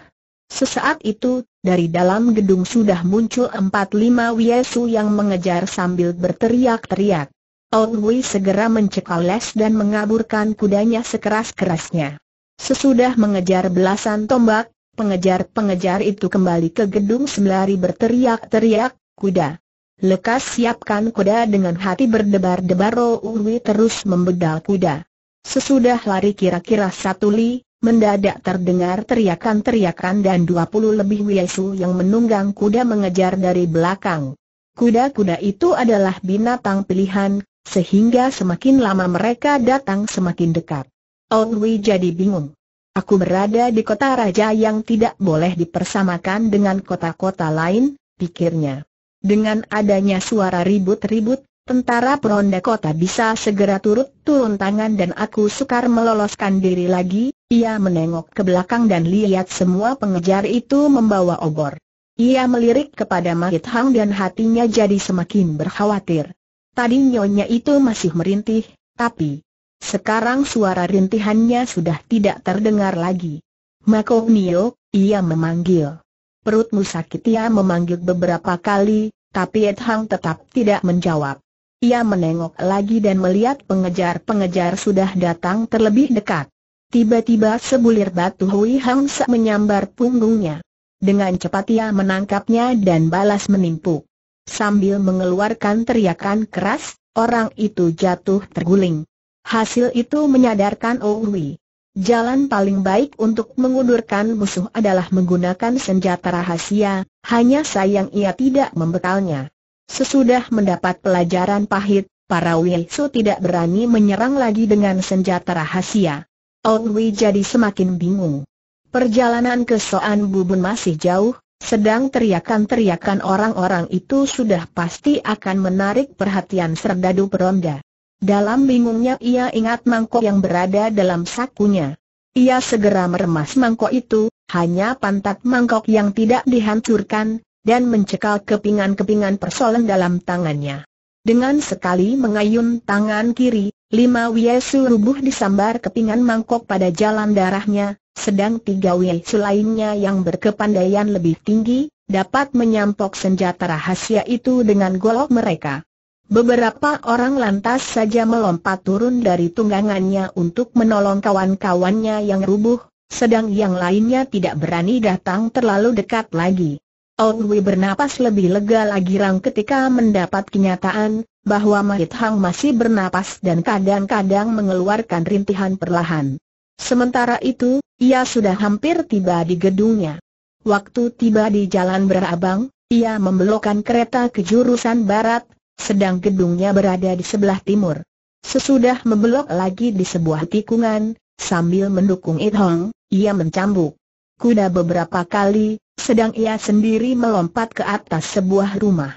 Sesaat itu, dari dalam gedung sudah muncul empat lima Wiesu yang mengejar sambil berteriak-teriak. Owi segera mencekal les dan mengaburkan kudanya sekeras-kerasnya. Sesudah mengejar belasan tombak, pengejar-pengejar itu kembali ke gedung sembari berteriak-teriak, kuda. Lekas siapkan kuda dengan hati berdebar-debar Owi terus membedal kuda. Sesudah lari kira-kira satu li, Mendadak terdengar teriakan-teriakan dan 20 lebih Wiesu yang menunggang kuda mengejar dari belakang. Kuda-kuda itu adalah binatang pilihan, sehingga semakin lama mereka datang semakin dekat. Owi jadi bingung. Aku berada di kota raja yang tidak boleh dipersamakan dengan kota-kota lain, pikirnya. Dengan adanya suara ribut-ribut, tentara peronda kota bisa segera turut turun tangan dan aku sukar meloloskan diri lagi, ia menengok ke belakang dan lihat semua pengejar itu membawa obor. Ia melirik kepada Mahit Hang dan hatinya jadi semakin berkhawatir. Tadi nyonya itu masih merintih, tapi sekarang suara rintihannya sudah tidak terdengar lagi. Mako Nio, ia memanggil. Perutmu sakit ia memanggil beberapa kali, tapi Ed Hang tetap tidak menjawab. Ia menengok lagi dan melihat pengejar-pengejar sudah datang terlebih dekat. Tiba-tiba sebulir batu Hui Hang Sa menyambar punggungnya. Dengan cepat ia menangkapnya dan balas menimpu, Sambil mengeluarkan teriakan keras, orang itu jatuh terguling. Hasil itu menyadarkan oh Hui, Jalan paling baik untuk mengundurkan musuh adalah menggunakan senjata rahasia, hanya sayang ia tidak membekalnya. Sesudah mendapat pelajaran pahit, para Wilsu tidak berani menyerang lagi dengan senjata rahasia. Wei jadi semakin bingung. Perjalanan ke Soan Bubun masih jauh, sedang teriakan-teriakan orang-orang itu sudah pasti akan menarik perhatian serdadu peronda. Dalam bingungnya ia ingat mangkok yang berada dalam sakunya. Ia segera meremas mangkok itu, hanya pantat mangkok yang tidak dihancurkan, dan mencekal kepingan-kepingan persoalan dalam tangannya. Dengan sekali mengayun tangan kiri, Lima Wiesu rubuh disambar kepingan mangkok pada jalan darahnya, sedang tiga Wiesu lainnya yang berkepandaian lebih tinggi, dapat menyampok senjata rahasia itu dengan golok mereka. Beberapa orang lantas saja melompat turun dari tunggangannya untuk menolong kawan-kawannya yang rubuh, sedang yang lainnya tidak berani datang terlalu dekat lagi. Wei bernapas lebih lega lagi rang ketika mendapat kenyataan, bahwa Mahit Hang masih bernapas dan kadang-kadang mengeluarkan rintihan perlahan. Sementara itu, ia sudah hampir tiba di gedungnya. Waktu tiba di Jalan Berabang, ia membelokkan kereta ke jurusan barat, sedang gedungnya berada di sebelah timur. Sesudah membelok lagi di sebuah tikungan, sambil mendukung It Hong, ia mencambuk kuda beberapa kali, sedang ia sendiri melompat ke atas sebuah rumah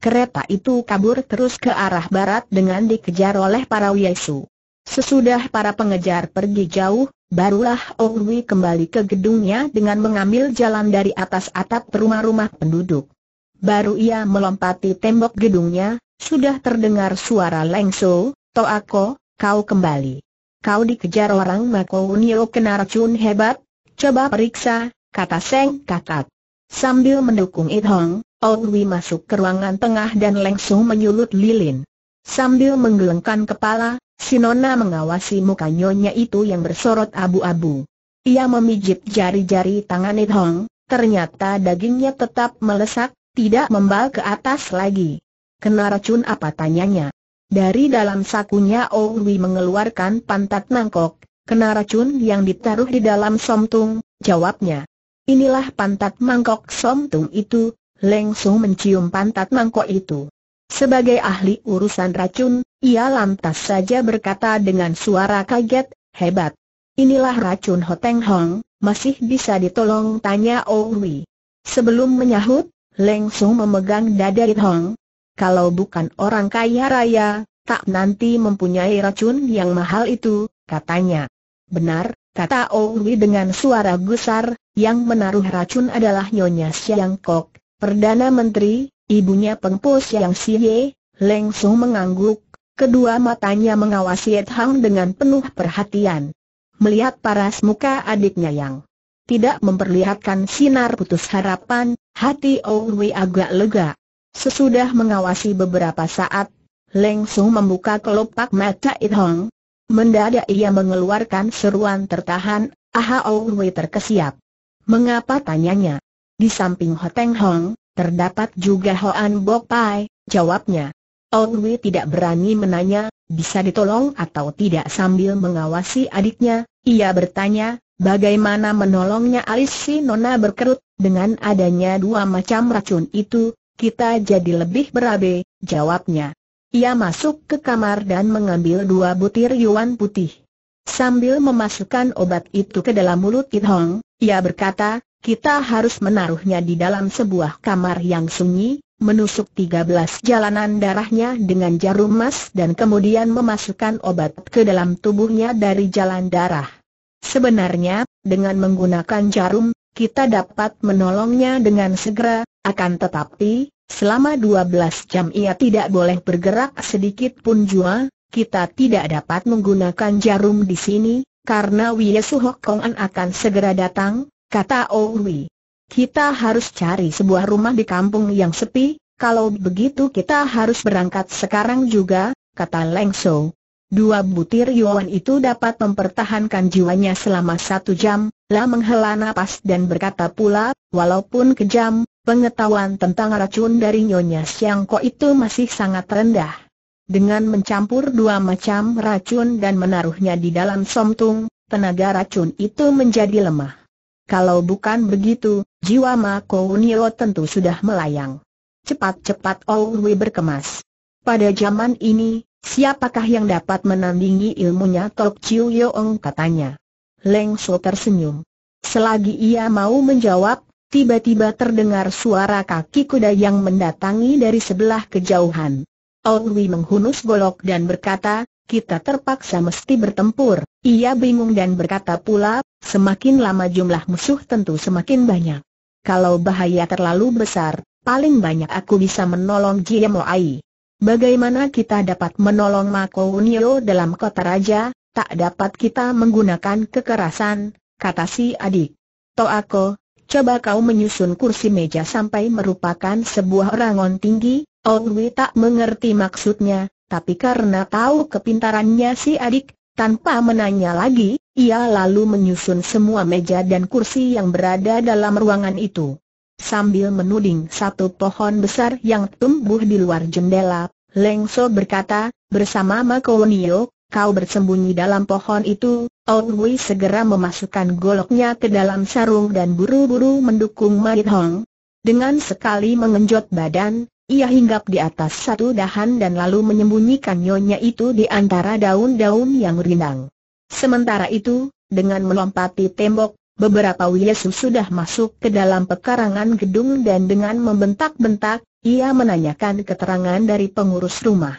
kereta itu kabur terus ke arah barat dengan dikejar oleh para Yesu. Sesudah para pengejar pergi jauh, barulah Ongwi kembali ke gedungnya dengan mengambil jalan dari atas atap rumah-rumah penduduk. Baru ia melompati tembok gedungnya, sudah terdengar suara Lengso, Toako, kau kembali. Kau dikejar orang Makounio kena racun hebat, coba periksa, kata Seng Kakak. Sambil mendukung It Hong, Wi masuk ke ruangan tengah dan langsung menyulut lilin. Sambil menggelengkan kepala, Sinona mengawasi muka nyonya itu yang bersorot abu-abu. Ia memijit jari-jari tangan Hong, ternyata dagingnya tetap melesak, tidak membal ke atas lagi. Kena racun apa tanyanya? Dari dalam sakunya Ong Wi mengeluarkan pantat mangkok, kena racun yang ditaruh di dalam somtung, jawabnya. Inilah pantat mangkok somtung itu, Leng Song mencium pantat mangkok itu. Sebagai ahli urusan racun, ia lantas saja berkata dengan suara kaget, hebat. Inilah racun Hoteng Hong, masih bisa ditolong tanya Owi. Sebelum menyahut, Leng Song memegang dada Hong. Kalau bukan orang kaya raya, tak nanti mempunyai racun yang mahal itu, katanya. Benar, kata Owi dengan suara gusar, yang menaruh racun adalah Nyonya Siang Kok, Perdana Menteri, ibunya Pengpo Siang Siye, langsung mengangguk, kedua matanya mengawasi Ed Hang dengan penuh perhatian. Melihat paras muka adiknya yang tidak memperlihatkan sinar putus harapan, hati Wei agak lega. Sesudah mengawasi beberapa saat, langsung membuka kelopak mata Ed Hang. Mendadak ia mengeluarkan seruan tertahan, Aha Wei terkesiap. Mengapa tanyanya? Di samping Ho Hong, terdapat juga Hoan Bok Pai, jawabnya. Ong Wei tidak berani menanya, bisa ditolong atau tidak sambil mengawasi adiknya, ia bertanya, bagaimana menolongnya alis si Nona berkerut, dengan adanya dua macam racun itu, kita jadi lebih berabe, jawabnya. Ia masuk ke kamar dan mengambil dua butir yuan putih. Sambil memasukkan obat itu ke dalam mulut Kit Hong, ia berkata, kita harus menaruhnya di dalam sebuah kamar yang sunyi, menusuk 13 jalanan darahnya dengan jarum emas dan kemudian memasukkan obat ke dalam tubuhnya dari jalan darah. Sebenarnya, dengan menggunakan jarum, kita dapat menolongnya dengan segera, akan tetapi, selama 12 jam ia tidak boleh bergerak sedikit pun jua, kita tidak dapat menggunakan jarum di sini, karena Wiesu Hokongan akan segera datang, kata Owi. Kita harus cari sebuah rumah di kampung yang sepi, kalau begitu kita harus berangkat sekarang juga, kata Leng So. Dua butir Yuan itu dapat mempertahankan jiwanya selama satu jam, La menghela nafas dan berkata pula, walaupun kejam, pengetahuan tentang racun dari Nyonya Siang Ko itu masih sangat rendah. Dengan mencampur dua macam racun dan menaruhnya di dalam somtung, tenaga racun itu menjadi lemah. Kalau bukan begitu, jiwa Ma Kounio tentu sudah melayang. Cepat-cepat Owi berkemas. Pada zaman ini, siapakah yang dapat menandingi ilmunya Tok Chiu Yeong katanya. Leng So tersenyum. Selagi ia mau menjawab, tiba-tiba terdengar suara kaki kuda yang mendatangi dari sebelah kejauhan. Owi menghunus golok dan berkata, kita terpaksa mesti bertempur. Ia bingung dan berkata pula, semakin lama jumlah musuh tentu semakin banyak. Kalau bahaya terlalu besar, paling banyak aku bisa menolong Jiemo Ai. Bagaimana kita dapat menolong Mako Unio dalam kota raja, tak dapat kita menggunakan kekerasan, kata si adik. Toako, coba kau menyusun kursi meja sampai merupakan sebuah rangon tinggi, Ong tak mengerti maksudnya, tapi karena tahu kepintarannya si adik, tanpa menanya lagi, ia lalu menyusun semua meja dan kursi yang berada dalam ruangan itu. Sambil menuding satu pohon besar yang tumbuh di luar jendela, Lengso berkata, bersama Makonio, kau bersembunyi dalam pohon itu, Ong Wei segera memasukkan goloknya ke dalam sarung dan buru-buru mendukung Marit Hong. Dengan sekali mengenjot badan, ia hinggap di atas satu dahan dan lalu menyembunyikan nyonya itu di antara daun-daun yang rindang. Sementara itu, dengan melompati tembok, beberapa Yesus sudah masuk ke dalam pekarangan gedung dan dengan membentak-bentak, ia menanyakan keterangan dari pengurus rumah.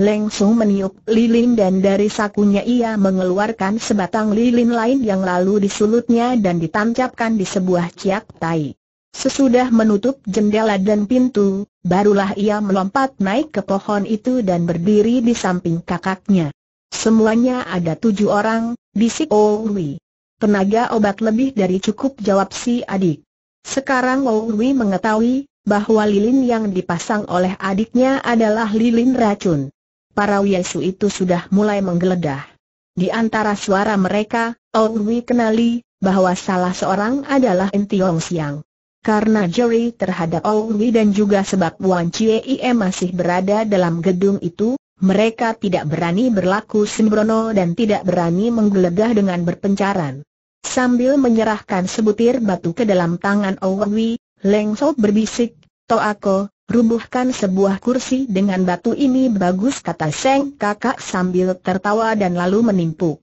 Langsung meniup lilin dan dari sakunya ia mengeluarkan sebatang lilin lain yang lalu disulutnya dan ditancapkan di sebuah ciak tai. Sesudah menutup jendela dan pintu, barulah ia melompat naik ke pohon itu dan berdiri di samping kakaknya. Semuanya ada tujuh orang, bisik Owi. Oh Tenaga obat lebih dari cukup jawab si adik. Sekarang Owi oh mengetahui bahwa lilin yang dipasang oleh adiknya adalah lilin racun. Para Yesu itu sudah mulai menggeledah. Di antara suara mereka, Owi oh kenali bahwa salah seorang adalah Entiong Siang. Karena jeri terhadap Owi dan juga sebab Wan Chie masih berada dalam gedung itu, mereka tidak berani berlaku sembrono dan tidak berani menggeledah dengan berpencaran. Sambil menyerahkan sebutir batu ke dalam tangan Owi, Leng Sob berbisik, Toako, rubuhkan sebuah kursi dengan batu ini bagus kata Seng kakak sambil tertawa dan lalu menimpuk.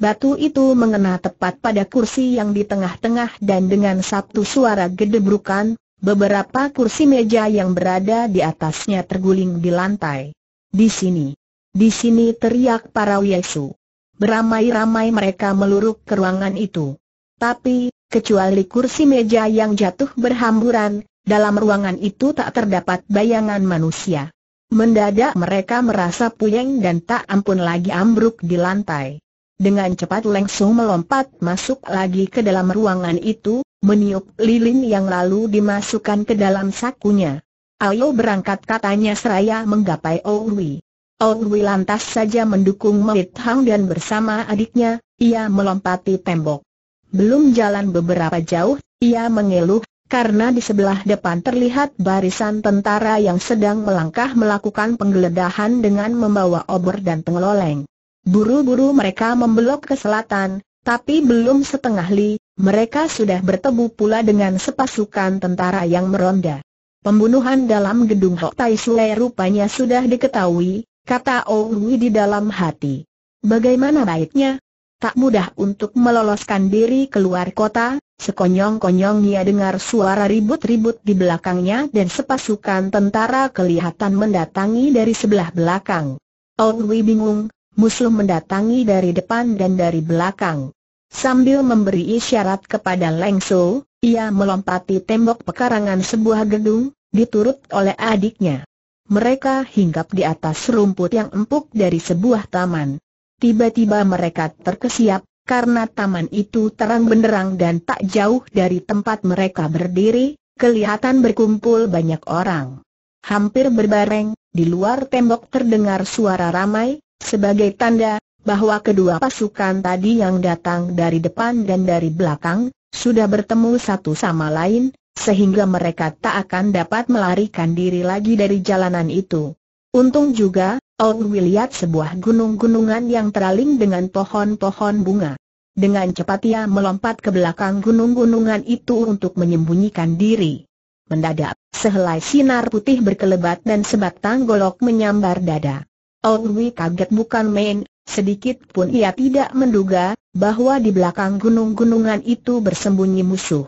Batu itu mengena tepat pada kursi yang di tengah-tengah dan dengan satu suara gedebrukan, beberapa kursi meja yang berada di atasnya terguling di lantai. Di sini, di sini teriak para Yesu. Beramai-ramai mereka meluruk ke ruangan itu. Tapi, kecuali kursi meja yang jatuh berhamburan, dalam ruangan itu tak terdapat bayangan manusia. Mendadak mereka merasa puyeng dan tak ampun lagi ambruk di lantai dengan cepat langsung melompat masuk lagi ke dalam ruangan itu, meniup lilin yang lalu dimasukkan ke dalam sakunya. Ayo berangkat katanya seraya menggapai Owi. Owi lantas saja mendukung Mait Hang dan bersama adiknya, ia melompati tembok. Belum jalan beberapa jauh, ia mengeluh, karena di sebelah depan terlihat barisan tentara yang sedang melangkah melakukan penggeledahan dengan membawa obor dan pengeloleng. Buru-buru mereka membelok ke selatan, tapi belum setengah li, mereka sudah bertemu pula dengan sepasukan tentara yang meronda. Pembunuhan dalam gedung Hok Tai Sue rupanya sudah diketahui, kata Owi di dalam hati. Bagaimana baiknya? Tak mudah untuk meloloskan diri keluar kota, sekonyong-konyong ia dengar suara ribut-ribut di belakangnya dan sepasukan tentara kelihatan mendatangi dari sebelah belakang. Owi bingung, musuh mendatangi dari depan dan dari belakang. Sambil memberi isyarat kepada Leng So, ia melompati tembok pekarangan sebuah gedung, diturut oleh adiknya. Mereka hinggap di atas rumput yang empuk dari sebuah taman. Tiba-tiba mereka terkesiap, karena taman itu terang benderang dan tak jauh dari tempat mereka berdiri, kelihatan berkumpul banyak orang. Hampir berbareng, di luar tembok terdengar suara ramai, sebagai tanda bahwa kedua pasukan tadi yang datang dari depan dan dari belakang, sudah bertemu satu sama lain, sehingga mereka tak akan dapat melarikan diri lagi dari jalanan itu. Untung juga, Ong lihat sebuah gunung-gunungan yang teraling dengan pohon-pohon bunga. Dengan cepat ia melompat ke belakang gunung-gunungan itu untuk menyembunyikan diri. Mendadak, sehelai sinar putih berkelebat dan sebatang golok menyambar dada. Olwi kaget bukan main, sedikit pun ia tidak menduga, bahwa di belakang gunung-gunungan itu bersembunyi musuh.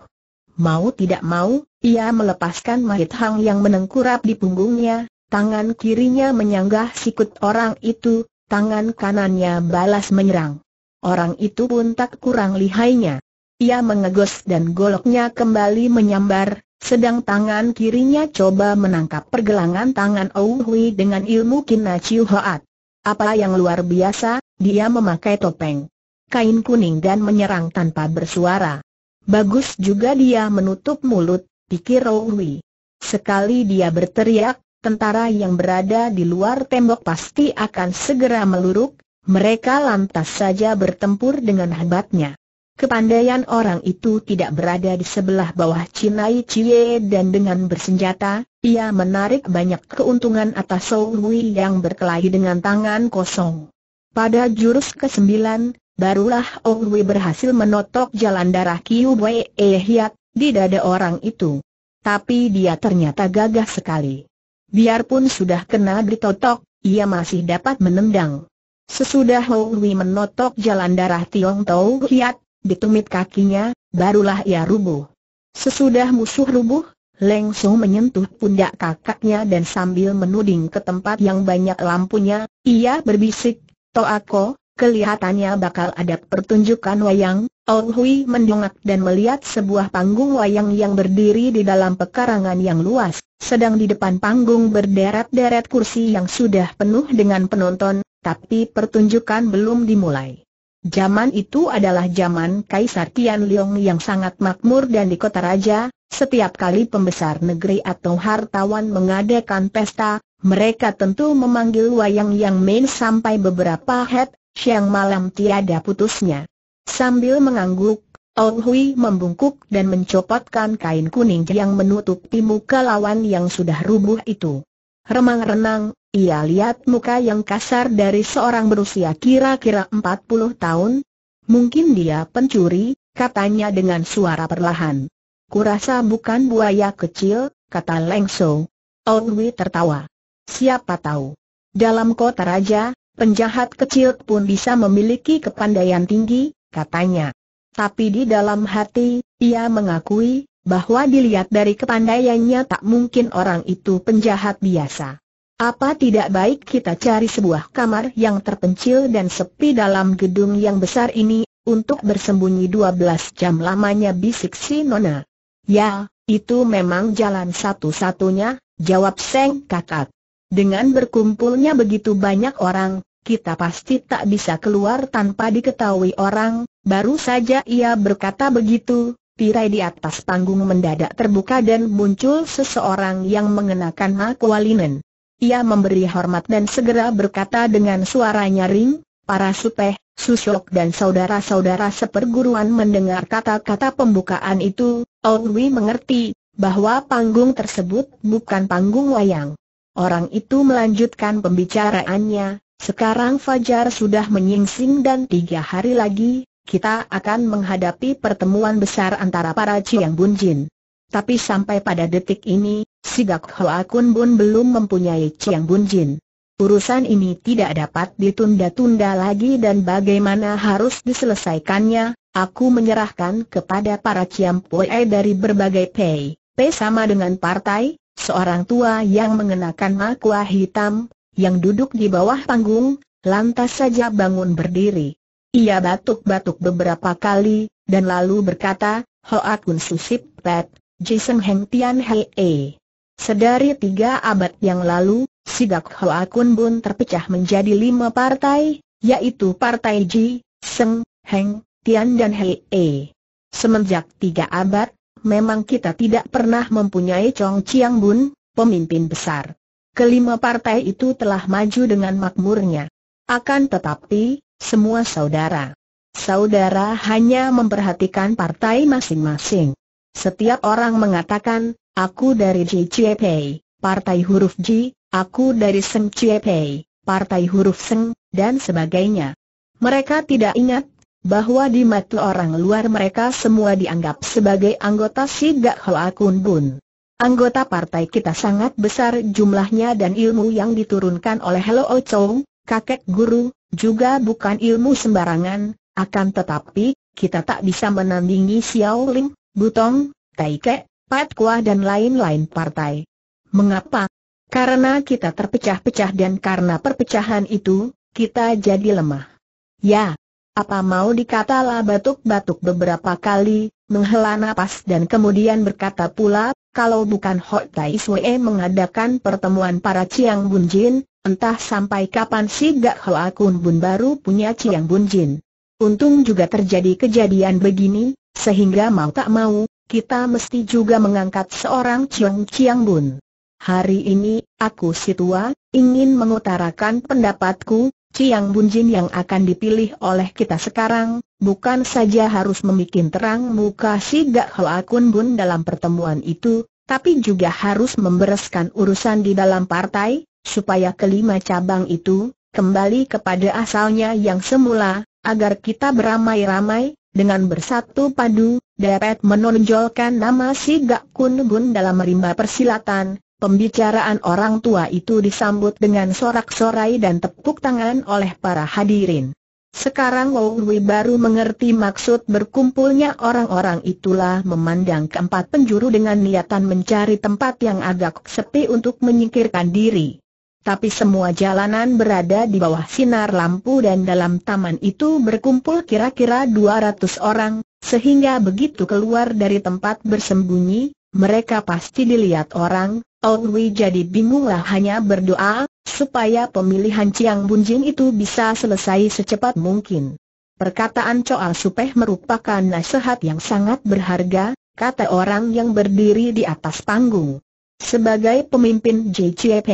Mau tidak mau, ia melepaskan mahit hang yang menengkurap di punggungnya, tangan kirinya menyanggah sikut orang itu, tangan kanannya balas menyerang. Orang itu pun tak kurang lihainya. Ia mengegos dan goloknya kembali menyambar, sedang tangan kirinya coba menangkap pergelangan tangan Ou Hui dengan ilmu Kina Chiu Hoat. Apa yang luar biasa, dia memakai topeng kain kuning dan menyerang tanpa bersuara. Bagus juga dia menutup mulut, pikir Ou Sekali dia berteriak, tentara yang berada di luar tembok pasti akan segera meluruk, mereka lantas saja bertempur dengan hebatnya. Kepandaian orang itu tidak berada di sebelah bawah Cinai Cie dan dengan bersenjata, ia menarik banyak keuntungan atas Sou Hui yang berkelahi dengan tangan kosong. Pada jurus ke-9, barulah Ong Hui berhasil menotok jalan darah Kiu Wei E Hiat di dada orang itu. Tapi dia ternyata gagah sekali. Biarpun sudah kena ditotok, ia masih dapat menendang. Sesudah Hou Hui menotok jalan darah Tiong Tau Hiat, ditumit kakinya, barulah ia rubuh. Sesudah musuh rubuh, Leng So menyentuh pundak kakaknya dan sambil menuding ke tempat yang banyak lampunya, ia berbisik, Toako, kelihatannya bakal ada pertunjukan wayang, Ong Hui mendongak dan melihat sebuah panggung wayang yang berdiri di dalam pekarangan yang luas, sedang di depan panggung berderet-deret kursi yang sudah penuh dengan penonton, tapi pertunjukan belum dimulai. Zaman itu adalah zaman Kaisar Tian Liong yang sangat makmur dan di kota raja, setiap kali pembesar negeri atau hartawan mengadakan pesta, mereka tentu memanggil wayang yang main sampai beberapa head, siang malam tiada putusnya. Sambil mengangguk, Ong Hui membungkuk dan mencopotkan kain kuning yang menutupi muka lawan yang sudah rubuh itu. Remang-renang, ia lihat muka yang kasar dari seorang berusia kira-kira 40 tahun. Mungkin dia pencuri, katanya dengan suara perlahan. Kurasa bukan buaya kecil, kata Leng Ong Wei tertawa. Siapa tahu. Dalam kota raja, penjahat kecil pun bisa memiliki kepandaian tinggi, katanya. Tapi di dalam hati, ia mengakui, bahwa dilihat dari kepandaiannya tak mungkin orang itu penjahat biasa. Apa tidak baik kita cari sebuah kamar yang terpencil dan sepi dalam gedung yang besar ini, untuk bersembunyi 12 jam lamanya bisik si Nona. Ya, itu memang jalan satu-satunya, jawab Seng Kakak. Dengan berkumpulnya begitu banyak orang, kita pasti tak bisa keluar tanpa diketahui orang, baru saja ia berkata begitu, Tirai di atas panggung mendadak terbuka dan muncul seseorang yang mengenakan walinen. Ia memberi hormat dan segera berkata dengan suara nyaring, para supeh, susyok dan saudara-saudara seperguruan mendengar kata-kata pembukaan itu, Owi mengerti, bahwa panggung tersebut bukan panggung wayang. Orang itu melanjutkan pembicaraannya, sekarang Fajar sudah menyingsing dan tiga hari lagi, kita akan menghadapi pertemuan besar antara para Ciang Bunjin. Tapi sampai pada detik ini, si Gak Hoa Kun Bun belum mempunyai Chiang Bun Jin. Urusan ini tidak dapat ditunda-tunda lagi dan bagaimana harus diselesaikannya, aku menyerahkan kepada para Chiang Pue dari berbagai pei. Pei sama dengan partai, seorang tua yang mengenakan makwa hitam, yang duduk di bawah panggung, lantas saja bangun berdiri. Ia batuk-batuk beberapa kali, dan lalu berkata, Hoa Kun Susip Pet, Jason Heng Tian Hei E. Sedari tiga abad yang lalu, sidak Hoa Kun Bun terpecah menjadi lima partai, yaitu Partai Ji, Seng, Heng, Tian dan Hei E. Semenjak tiga abad, memang kita tidak pernah mempunyai Chong Chiang Bun, pemimpin besar. Kelima partai itu telah maju dengan makmurnya. Akan tetapi, semua saudara. Saudara hanya memperhatikan partai masing-masing. Setiap orang mengatakan, Aku dari Ji Chie Pei, partai huruf Ji, aku dari Seng Chie Pei, partai huruf Seng, dan sebagainya. Mereka tidak ingat bahwa di mata orang luar mereka semua dianggap sebagai anggota Si Gak Hoa Kun Bun. Anggota partai kita sangat besar jumlahnya dan ilmu yang diturunkan oleh Hello Chong, kakek guru, juga bukan ilmu sembarangan, akan tetapi, kita tak bisa menandingi Xiao Ling, Butong, Kek, Pat Kuah dan lain-lain partai. Mengapa? Karena kita terpecah-pecah dan karena perpecahan itu, kita jadi lemah. Ya, apa mau dikatalah batuk-batuk beberapa kali, menghela nafas dan kemudian berkata pula, kalau bukan Hot Tai Swee mengadakan pertemuan para Ciang Bunjin, entah sampai kapan si Gak Hoa Kun Bun baru punya Ciang Bunjin. Untung juga terjadi kejadian begini, sehingga mau tak mau, kita mesti juga mengangkat seorang Chiang Chiang Bun. Hari ini, aku si tua, ingin mengutarakan pendapatku, Chiang Jin yang akan dipilih oleh kita sekarang, bukan saja harus membuat terang muka si Gak Hoa Akun Bun dalam pertemuan itu, tapi juga harus membereskan urusan di dalam partai, supaya kelima cabang itu, kembali kepada asalnya yang semula, agar kita beramai-ramai, dengan bersatu padu, dapat menonjolkan nama si Gak Kun Gun dalam rimba persilatan, pembicaraan orang tua itu disambut dengan sorak-sorai dan tepuk tangan oleh para hadirin. Sekarang Wu Wei baru mengerti maksud berkumpulnya orang-orang itulah memandang keempat penjuru dengan niatan mencari tempat yang agak sepi untuk menyingkirkan diri tapi semua jalanan berada di bawah sinar lampu dan dalam taman itu berkumpul kira-kira 200 orang, sehingga begitu keluar dari tempat bersembunyi, mereka pasti dilihat orang, Owi jadi bingunglah hanya berdoa, supaya pemilihan Ciang Bunjin itu bisa selesai secepat mungkin. Perkataan Coal Supeh merupakan nasihat yang sangat berharga, kata orang yang berdiri di atas panggung. Sebagai pemimpin JCP,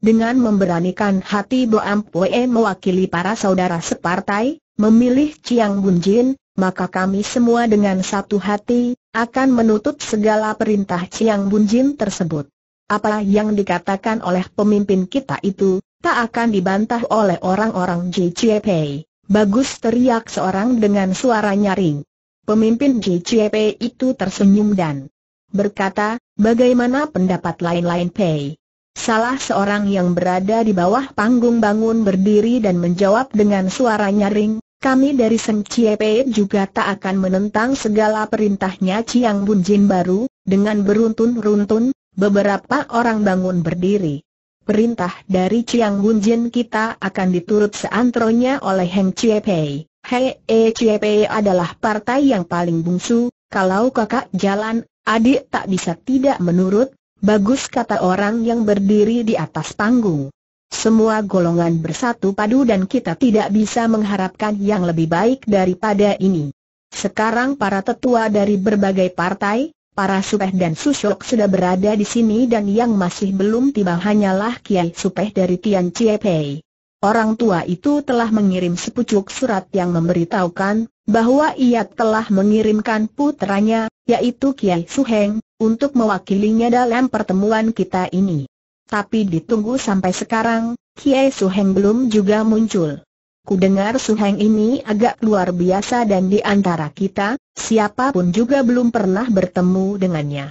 dengan memberanikan hati Bo Ampue mewakili para saudara separtai, memilih Chiang Bun Jin, maka kami semua dengan satu hati, akan menutup segala perintah Chiang Bun Jin tersebut. Apa yang dikatakan oleh pemimpin kita itu, tak akan dibantah oleh orang-orang JCP. Bagus teriak seorang dengan suara nyaring. Pemimpin JCP itu tersenyum dan berkata, bagaimana pendapat lain-lain Pei? Salah seorang yang berada di bawah panggung bangun berdiri dan menjawab dengan suara nyaring, kami dari Seng Chie Pei juga tak akan menentang segala perintahnya Chiang Bun Jin baru, dengan beruntun-runtun, beberapa orang bangun berdiri. Perintah dari Chiang Bun Jin kita akan diturut seantronya oleh Heng Chie Pei. Hei eh, Chie Pei adalah partai yang paling bungsu, kalau kakak jalan Adik tak bisa tidak menurut, bagus kata orang yang berdiri di atas panggung. Semua golongan bersatu padu dan kita tidak bisa mengharapkan yang lebih baik daripada ini. Sekarang para tetua dari berbagai partai, para supeh dan susuk sudah berada di sini dan yang masih belum tiba hanyalah Kiai Supeh dari Tian Chiepei. Orang tua itu telah mengirim sepucuk surat yang memberitahukan bahwa ia telah mengirimkan putranya, yaitu Kiai Suheng, untuk mewakilinya dalam pertemuan kita ini. Tapi ditunggu sampai sekarang, Kiai Suheng belum juga muncul. Kudengar Suheng ini agak luar biasa dan di antara kita, siapapun juga belum pernah bertemu dengannya.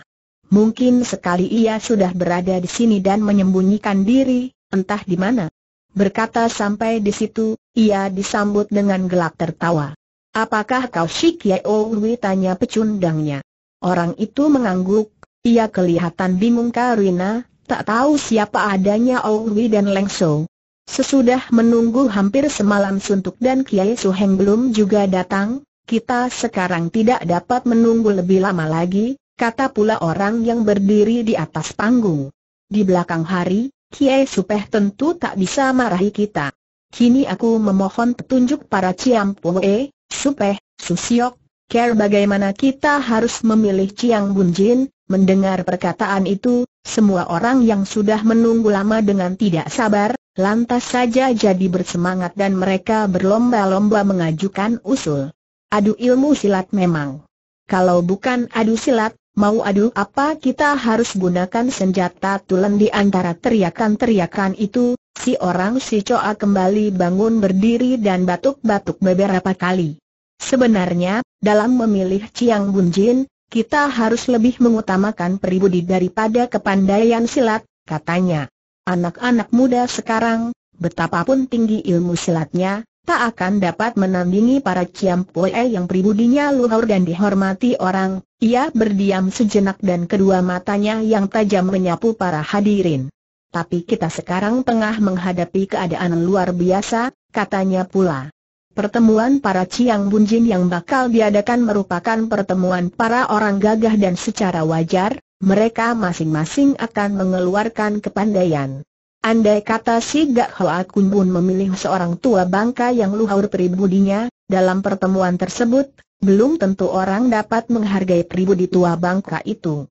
Mungkin sekali ia sudah berada di sini dan menyembunyikan diri, entah di mana. Berkata sampai di situ, ia disambut dengan gelak tertawa. Apakah kau Shik Yeo Wi tanya pecundangnya. Orang itu mengangguk, ia kelihatan bingung karena tak tahu siapa adanya Owi oh dan Lengso. Sesudah menunggu hampir semalam suntuk dan Kiai Suheng belum juga datang, kita sekarang tidak dapat menunggu lebih lama lagi, kata pula orang yang berdiri di atas panggung. Di belakang hari, Kiai Supeh tentu tak bisa marahi kita. Kini aku memohon petunjuk para Ciam Poe, Supeh, Susiok, Care bagaimana kita harus memilih Ciang Bunjin, mendengar perkataan itu, semua orang yang sudah menunggu lama dengan tidak sabar, lantas saja jadi bersemangat dan mereka berlomba-lomba mengajukan usul. Adu ilmu silat memang. Kalau bukan adu silat, Mau adu apa kita harus gunakan senjata tulen di antara teriakan-teriakan itu, si orang si Coa kembali bangun berdiri dan batuk-batuk beberapa kali. Sebenarnya, dalam memilih Ciang Bunjin, kita harus lebih mengutamakan peribudi daripada kepandaian silat, katanya. Anak-anak muda sekarang, betapapun tinggi ilmu silatnya, tak akan dapat menandingi para Ciampoe yang pribudinya luhur dan dihormati orang, ia berdiam sejenak dan kedua matanya yang tajam menyapu para hadirin. Tapi kita sekarang tengah menghadapi keadaan luar biasa, katanya pula. Pertemuan para Ciang Bunjin yang bakal diadakan merupakan pertemuan para orang gagah dan secara wajar, mereka masing-masing akan mengeluarkan kepandaian. Andai kata si Gak Hoa Kun Bun memilih seorang tua bangka yang luhur pribudinya, dalam pertemuan tersebut, belum tentu orang dapat menghargai pribudi tua bangka itu.